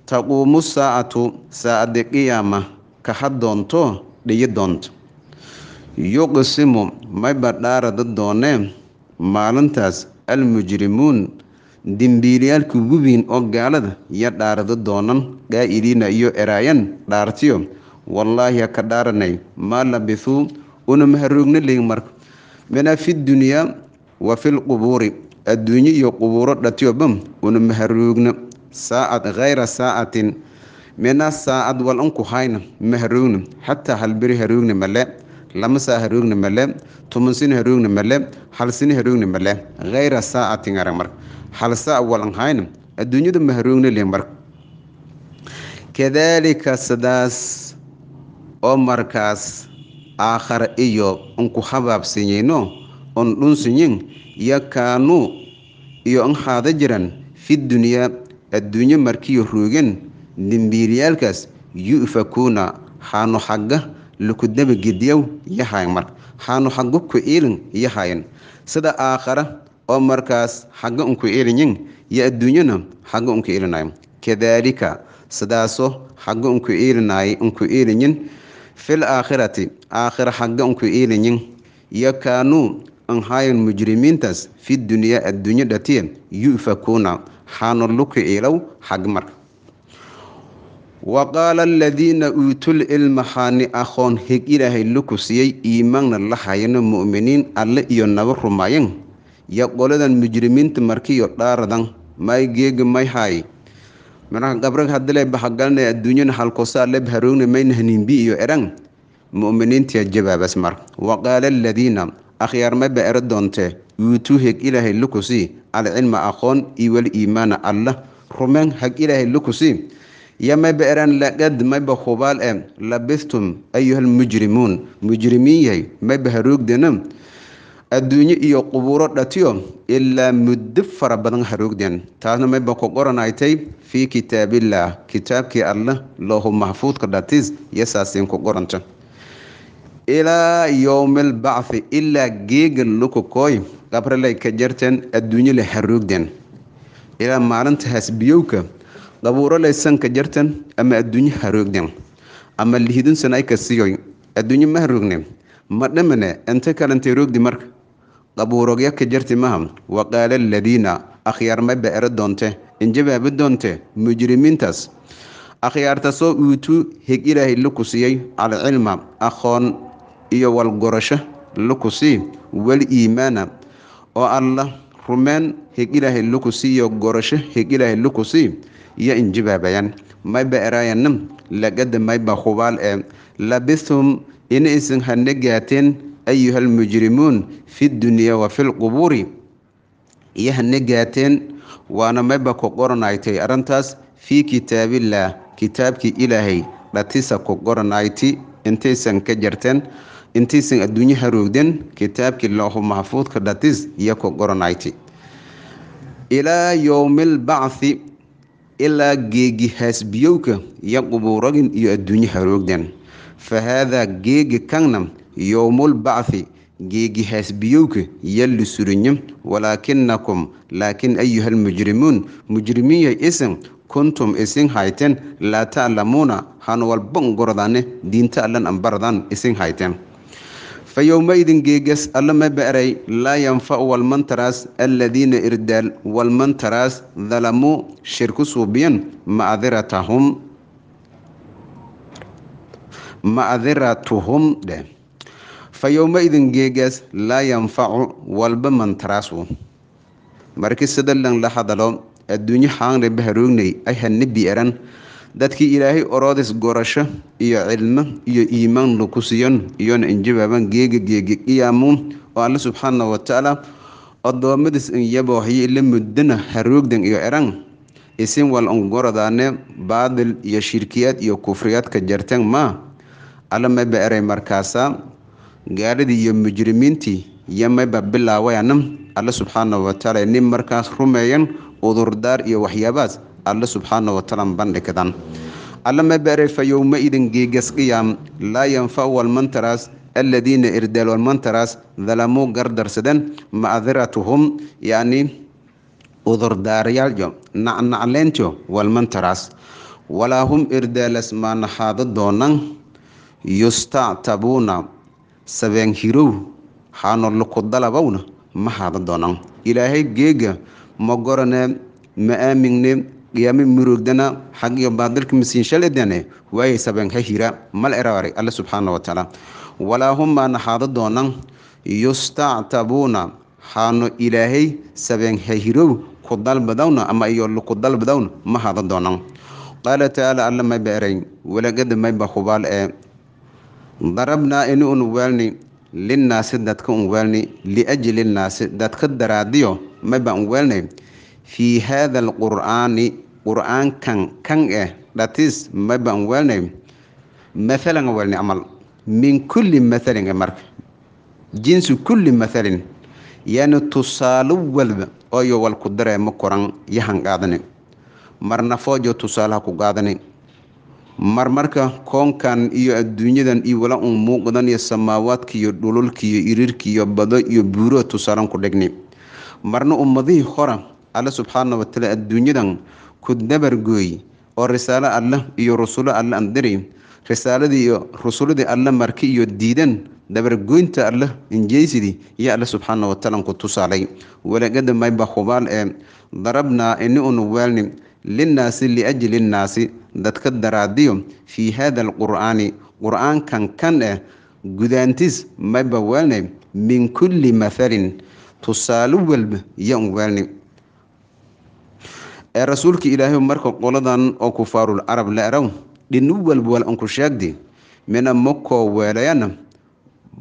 taquumu saacatu saacadii qiyaama ka had doonto dhiyi doonto yuqsimu mayba dhaarada doonee maalintaas almujrimuun dembiilayaalka gubiin oo gaalada iyo dhaarada doonan qaa'iliina iyo eraayan dhaartiyo wallaahi ha ka dhaaranay maa labithuu una maharoogna leyin mina fi dunyaa wa fi lqubuuri adduunyo iyo qubuuro dhatiobam una maharuugna saacad khayra saacatin mina saacad wal unku hayna ma haruugna xataa halberi haruugna male lama saa haruugna male toban sina haruugna male hal sina haruugna male khayra saacatin arag marka hal saac walan hayna adduunyada ma haruugna le marka kadaalika sadaas oo markaas aakhar iyo unku habaabsanyeeno on dhunsanyin yakaanuu iyo anhaada jiran fi dunyaa adduunye markiyo ruugen dembiiliyaalkaas yu'fakuuna haanu xagga laku dabagediyow yahayn mar haanu xagga ku iilin yahayan sida aakhara oo markaas xagga unku iilinyin iyo adduunyana xagga unku iilinayo kadaalika sidaaso xagga unku iilinay unku iilinyin fil aakhirati aakhira xagga unku iilinyin yakaanuu anhayan mujrimiintaas fi dunyaa adduunyo dhatiyan yu'fakuuna xaana luki ilow xag mar wa qaala aladiina uutul cilma xaani aqoon hig ilaahay luku siiyey iimaanna la hayano mu'miniin alle iyo naba rumayan ya qoladan mujrimiinta markiyo dhaaradan may geega may haaye manaha gabrag haddalee baxagalana adduunyana halkoosaa leb haroogna mayna iyo erang mu'miniintiya jabaabas mar wa qaala aladiina akhyaarma ba'ara doonte yuutuu heg ilaahay lukusi alcilma aqoon iyo waliimaana allah rumeen hag ilaahay lukusi yama ba'ran laqad maba hubaal e labistum ayuhalmujrimuun mujrimiin yahay maba haroogdenam adduunyo iyo qubuuro dhatiyo ilaa muddo fara badan haroogden taasna mayba ku qoranaytay fii kitaabillaah kitaabkii allah loohu maxfuudka dhatis yasaasiin ku qoranta ilaa yowmi albacthi ilaa geegan lokokooy qabrelay ka jarteen adduunyo la haroogdeen ilaa maalinta hasbiyowka qabuuralay sanka jartan ama adduunyo haroogden ama lihidunsan ay ka siyoy adduunyo ma haroogne ma dhamane inta kalentay roogdi marka qabuurogya ka jarti maha waqaala aladiina akhyaarmay baero doonte injabaabi doonte mujrimiintaas akhyaartasoo uutu heg ilaahay la calcilma aqoon iyo walgorasho lukusii waliimaana oo alla rumeen hig ilaahay lukusiiyo gorasho hig ilaahay lukusii iyo injibaabayaan mayba eraayanam lagada mayba hubaal ee labithum inaysan hana gaateen ayuhal mujrimuun fi dunyaa wa fi lqubuuri iyo hana waana mayba ku qoranaaytay arrintaas fii kitaabillaah kitaabkii ilaahay dhatisa ku qoranayti intaysan ka jarteen intaysan adduunyaha roogdan kitaabkii loohu maxfuudka dhatis iyako goranaytay ilaa yowmilbacthi ilaa geegi haasbiyowka iyo qubuuragin iyo adduunyaha roogdan fa haadaa geegi kanna yowmulbacthi geegi haasbiyowka iyo lusurinyo walaakinakum laakin ayuhalmujrimuun mujrimiinya isin kuntum isin hayteen laa taclamuuna han walban gorodane diinta allan anbaradan isin hayteen fa yowmaidin geegas alla ma ba'ray laa yanfacu walmantaraas alladiina irdaal walmantaraas dalamuu shirku suubiyan madiratahum ma'diratuhum dheh fa yowmaidin laa yanfacu walba mantaraasu marki sadalan la hadalo adduunyo haangle baharognay ayhanna bi'aran dadkii ilaahay oroodis gorasho iyo cilmo iyo iimaan lukusiyon iyona injibaaban geega geege qiyaamuun oo alle subxaana watacaala oddoommadis inyabooxyi la muddana haroogdan iyo eran isin wal ongoradaane baadil iyo shirkiyaad iyo kufriyaadka jarteen maa alla mayba eray markaasaa gaaladii iyo mujrimiintii iyo mayba bilaawayanam alle subxaana watacaala nin markaas rumeeyan udurdaar iyo waxyaabaas alle subxaana watacaala bandhigdan alla ma beeray fa yowmaidin geegasqiyaam laa yanfa walmantaraas aladiina irdaal walmantaraas dalamuu gardarsadeen macdiratuhum yacni udurdaarayaal nacnacleento walmantaraas walaa hum irdaalas maanaxaado doonan yustactabuuna sabeen hirow haano luku dalabowna ma haada doonan ilaahay geega ma gorane ma aamigne qiyaame murugdana xaq iyo baadilka masiinshaledane waayay sabeen ha hira mal eraare alle subxaana watacaala walaa humaa naxaado doonan yustactabuuna xaano ilaahay sabeen ha ku dalbadawna ama iyo ku dalbadawna ma hada doonan qaala tacaala alla mayba erayn walagada mayba hubaal ee darabnaa ini un waalni linnaasi dadka un waalni liajli dadka daraadiyo maybaa un waalnay fii haada alqur'aani qur'aankan kan eh dhatis is mabaan welnay mathalan welnay amal min kulli mathalin e marka jinsu kulli mathalin yani tusaalo walba oyo wal ku daree ma koran yahan qaadani marna foojo tusaalaha ku qaadani mar marka koonkan iyo adduunyadan iyo wala uun muuqdan iyo samaawaadka iyo dhululka iyo irirki iyo bado iyo buuraha tusaalan ku dhigni marna ummadihii hora alle subxaana watacaala adduunyadan ku dabargooy oo risaalo allah iyo rusulo alle aan diri risaaladii iyo rusuladii alle marki iyo diidan dabargoynta alle injeysidii iyo alle subxaana watacaala ku tusaalay walagada mayba hubaal ee eh, darabnaa ini unu waalni linnaasi liajli nnaasi dadka daraadiyo fii haada alqur'aani qur'aankan kan eh gudaantiis mayba waalne min kulli mathalin tusaale walba yaan waalni ee rasuulka ilaahay marka qoladan oo kufaarul carab la araw dhinu walbwal anku sheegdi mina makoo weelayana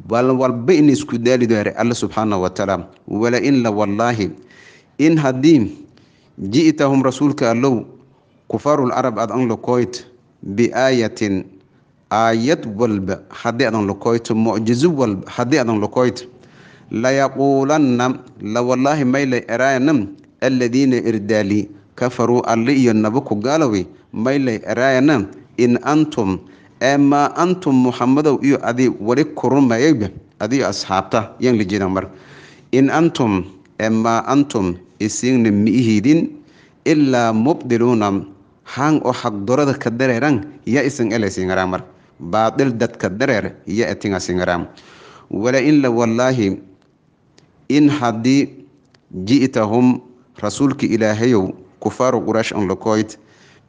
bal walba in isku daalidoare alla subxaana watacaala wala in wallaahi in haddii ji'tahum rasuulka allow kufaarul carab aad an lokoyt biaayatin aayad walba haddii adan lokoyto mucjizo walba haddii adan lokoyt layaquulanna la wallaahi mayle eraana aladiina irdaali kafaruu alle iyo nabo ku gaalowe maylay araayana in antum ee maa antum muxamadow iyo adii wali kurumayayba adiyo asxaabta yaan la jeedaa mar in antum ee maa antum isiigna miihiidin ilaa mubdiluuna hang oo xaqdorada ka dareeran ya isan elasiingaraa mar baadil dadka dareer ya etingasiingaraa wala in la wallaahi in haddii ji'tahum rasuulka ilaahayow kufaaru quraysh on lokoyd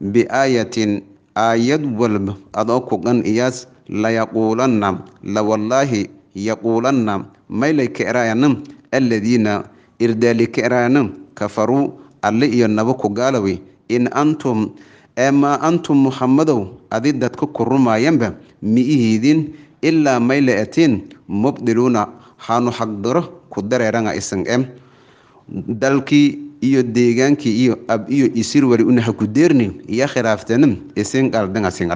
biaayatin aayad walba adoo kugan iyaas layaquulanna lawallaahi yaquulanna maylay ka eraayana alladiina irdaali ka eraayana kafaruu alle iyo nabo ku gaalowe in antum ee maa antum muxamadow adi dadka ku rumaayanba miihiidin ilaa mayle atiin mubdiluuna haanu xagdaro ku dareeranga isan e dalkii iyo deegaankii iyo ab iyo isir wari una ha ku deerni isin qaldhangasin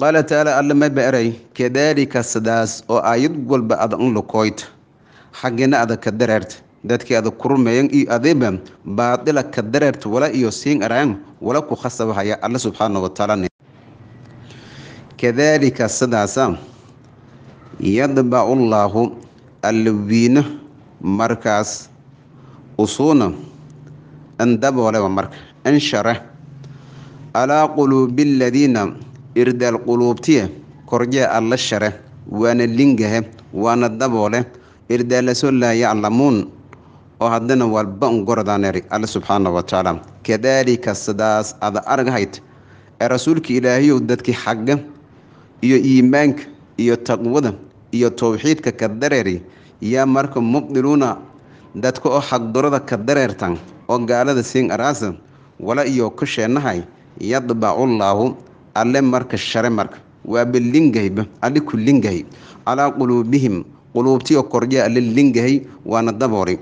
qaala tacaala alla ma baray kadaalika sidaas oo aayad walba ada un xaggina ada ka dareerta dadkii ada kurmeeyan iyo adiba baadila ka dareerta wala iyo siin araan wala ku khasaba haya alla subxaana watacaala kadaalika sidaasa yadbacu llaahu alla markaas usuuna andabooleba marka anshare alaa quluubi aladiina irdaal quluubtiye korjee alla share waana lingahe waana daboole irdaalasoo laa yaclamuun oo haddana walba-un gorodaaneeri alle subxaana wa tacaala kadaalika sidaas ada argahayd ee rasuulka ilaahayow dadkii xagga iyo iimaanka iyo taqwada iyo towxiidka ka dareeri yaa marka mubdiluuna dadka oo xaqdurada ka dareertan oo gaalada siin araasa wala iyo ku sheenahay yadbacullaahu alle marka share marka waaba lingahayba alle ku lingahay calaa quluubihim quluubtiyo korya alle lingahay waana daboori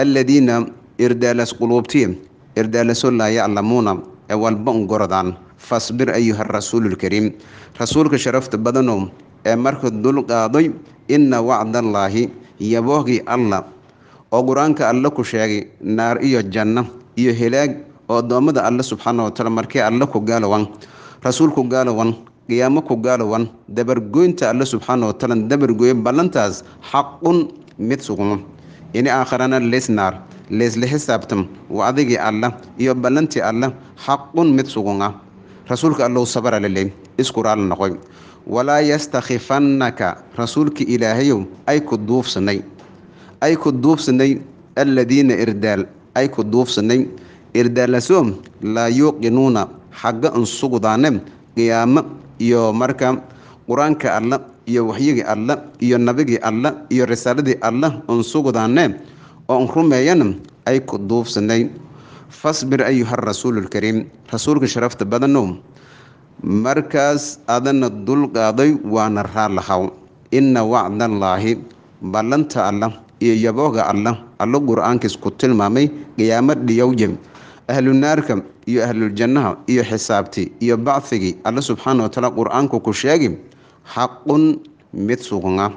alladiina irdaalas quluubtiya irdaalasoo laa yaclamuuna ee walba ungorodaan fasbir ayuha rasuululkariim rasuulka sharafta badanow ee marka dul qaadoy inna wacdallaahi yaboohgii allah oo qur-aanka alle ku sheegay naar iyo janno iyo helaag oo addoommada alle subxaana watacaala markee alle ku gaalowan rasuulku gaalowan qiyaamo ku gaalowan dabargoynta alle subxaana watacaala dabargoye ballantaas xaqun mid sugmo ini aakharana lesnaar leysla xisaabtam waa adigii allah iyo ballantii allah xaqun mid sugunga rasuulka allow sabara leley isku raal noqoy walaa yastakhifannaka rasuulkii ilaahayow ay ku duufsanay ay ku duubsanay alladiina irdaal ay ku duubsanay irdaalasoo laa yuuqinuuna xagga un sugudaanen qiyaamo iyo marka qur-aanka alla iyo waxyigii alla iyo nabigii alla iyo risaaladii alla un sugudaane oo un rumeeyana ay ku duubsanay fasbir ayuha rasuululkariim rasuulka sharafta badanow markaas adana dulqaaday waana raalahaw inna wacdallaahi ballanta allah iyo yaboga alla allo qur-aankiis ku tilmaamay qiyaamo dhiyow ahlunaarka iyo ahluljannaha iyo xisaabti iyo bacfigii alle subxaana watacaala qur-aanku ku sheegi xaqun mid sugnaa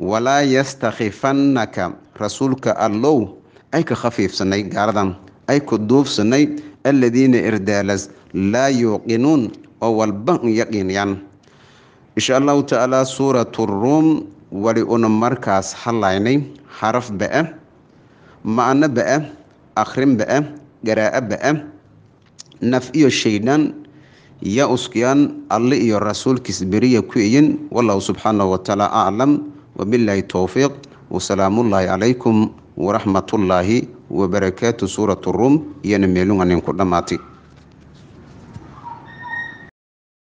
walaa yastakhifannaka rasuulka allow ay ka khafiifsanay gaaradan ay ku duufsanay alladiina irdaalas laa yuuqinuun oo walba yaqiinayaan insha allahu tacaala suuratu ruum wali una markaas halaynay xaraf ba'e ma'ano ba'e akhrin ba'e garaa'e ba'e naf iyo shaydaan ya uskiyaan alle iyo rasuulkiis beriya ku iyin wallahu subxaanahu watacaala aclam wabilaahi towfiiq wasalaamullaahi calaykum waraxmatullaahi wabarakaatu suuratu ruum iyana meelunganin ku dhammaatay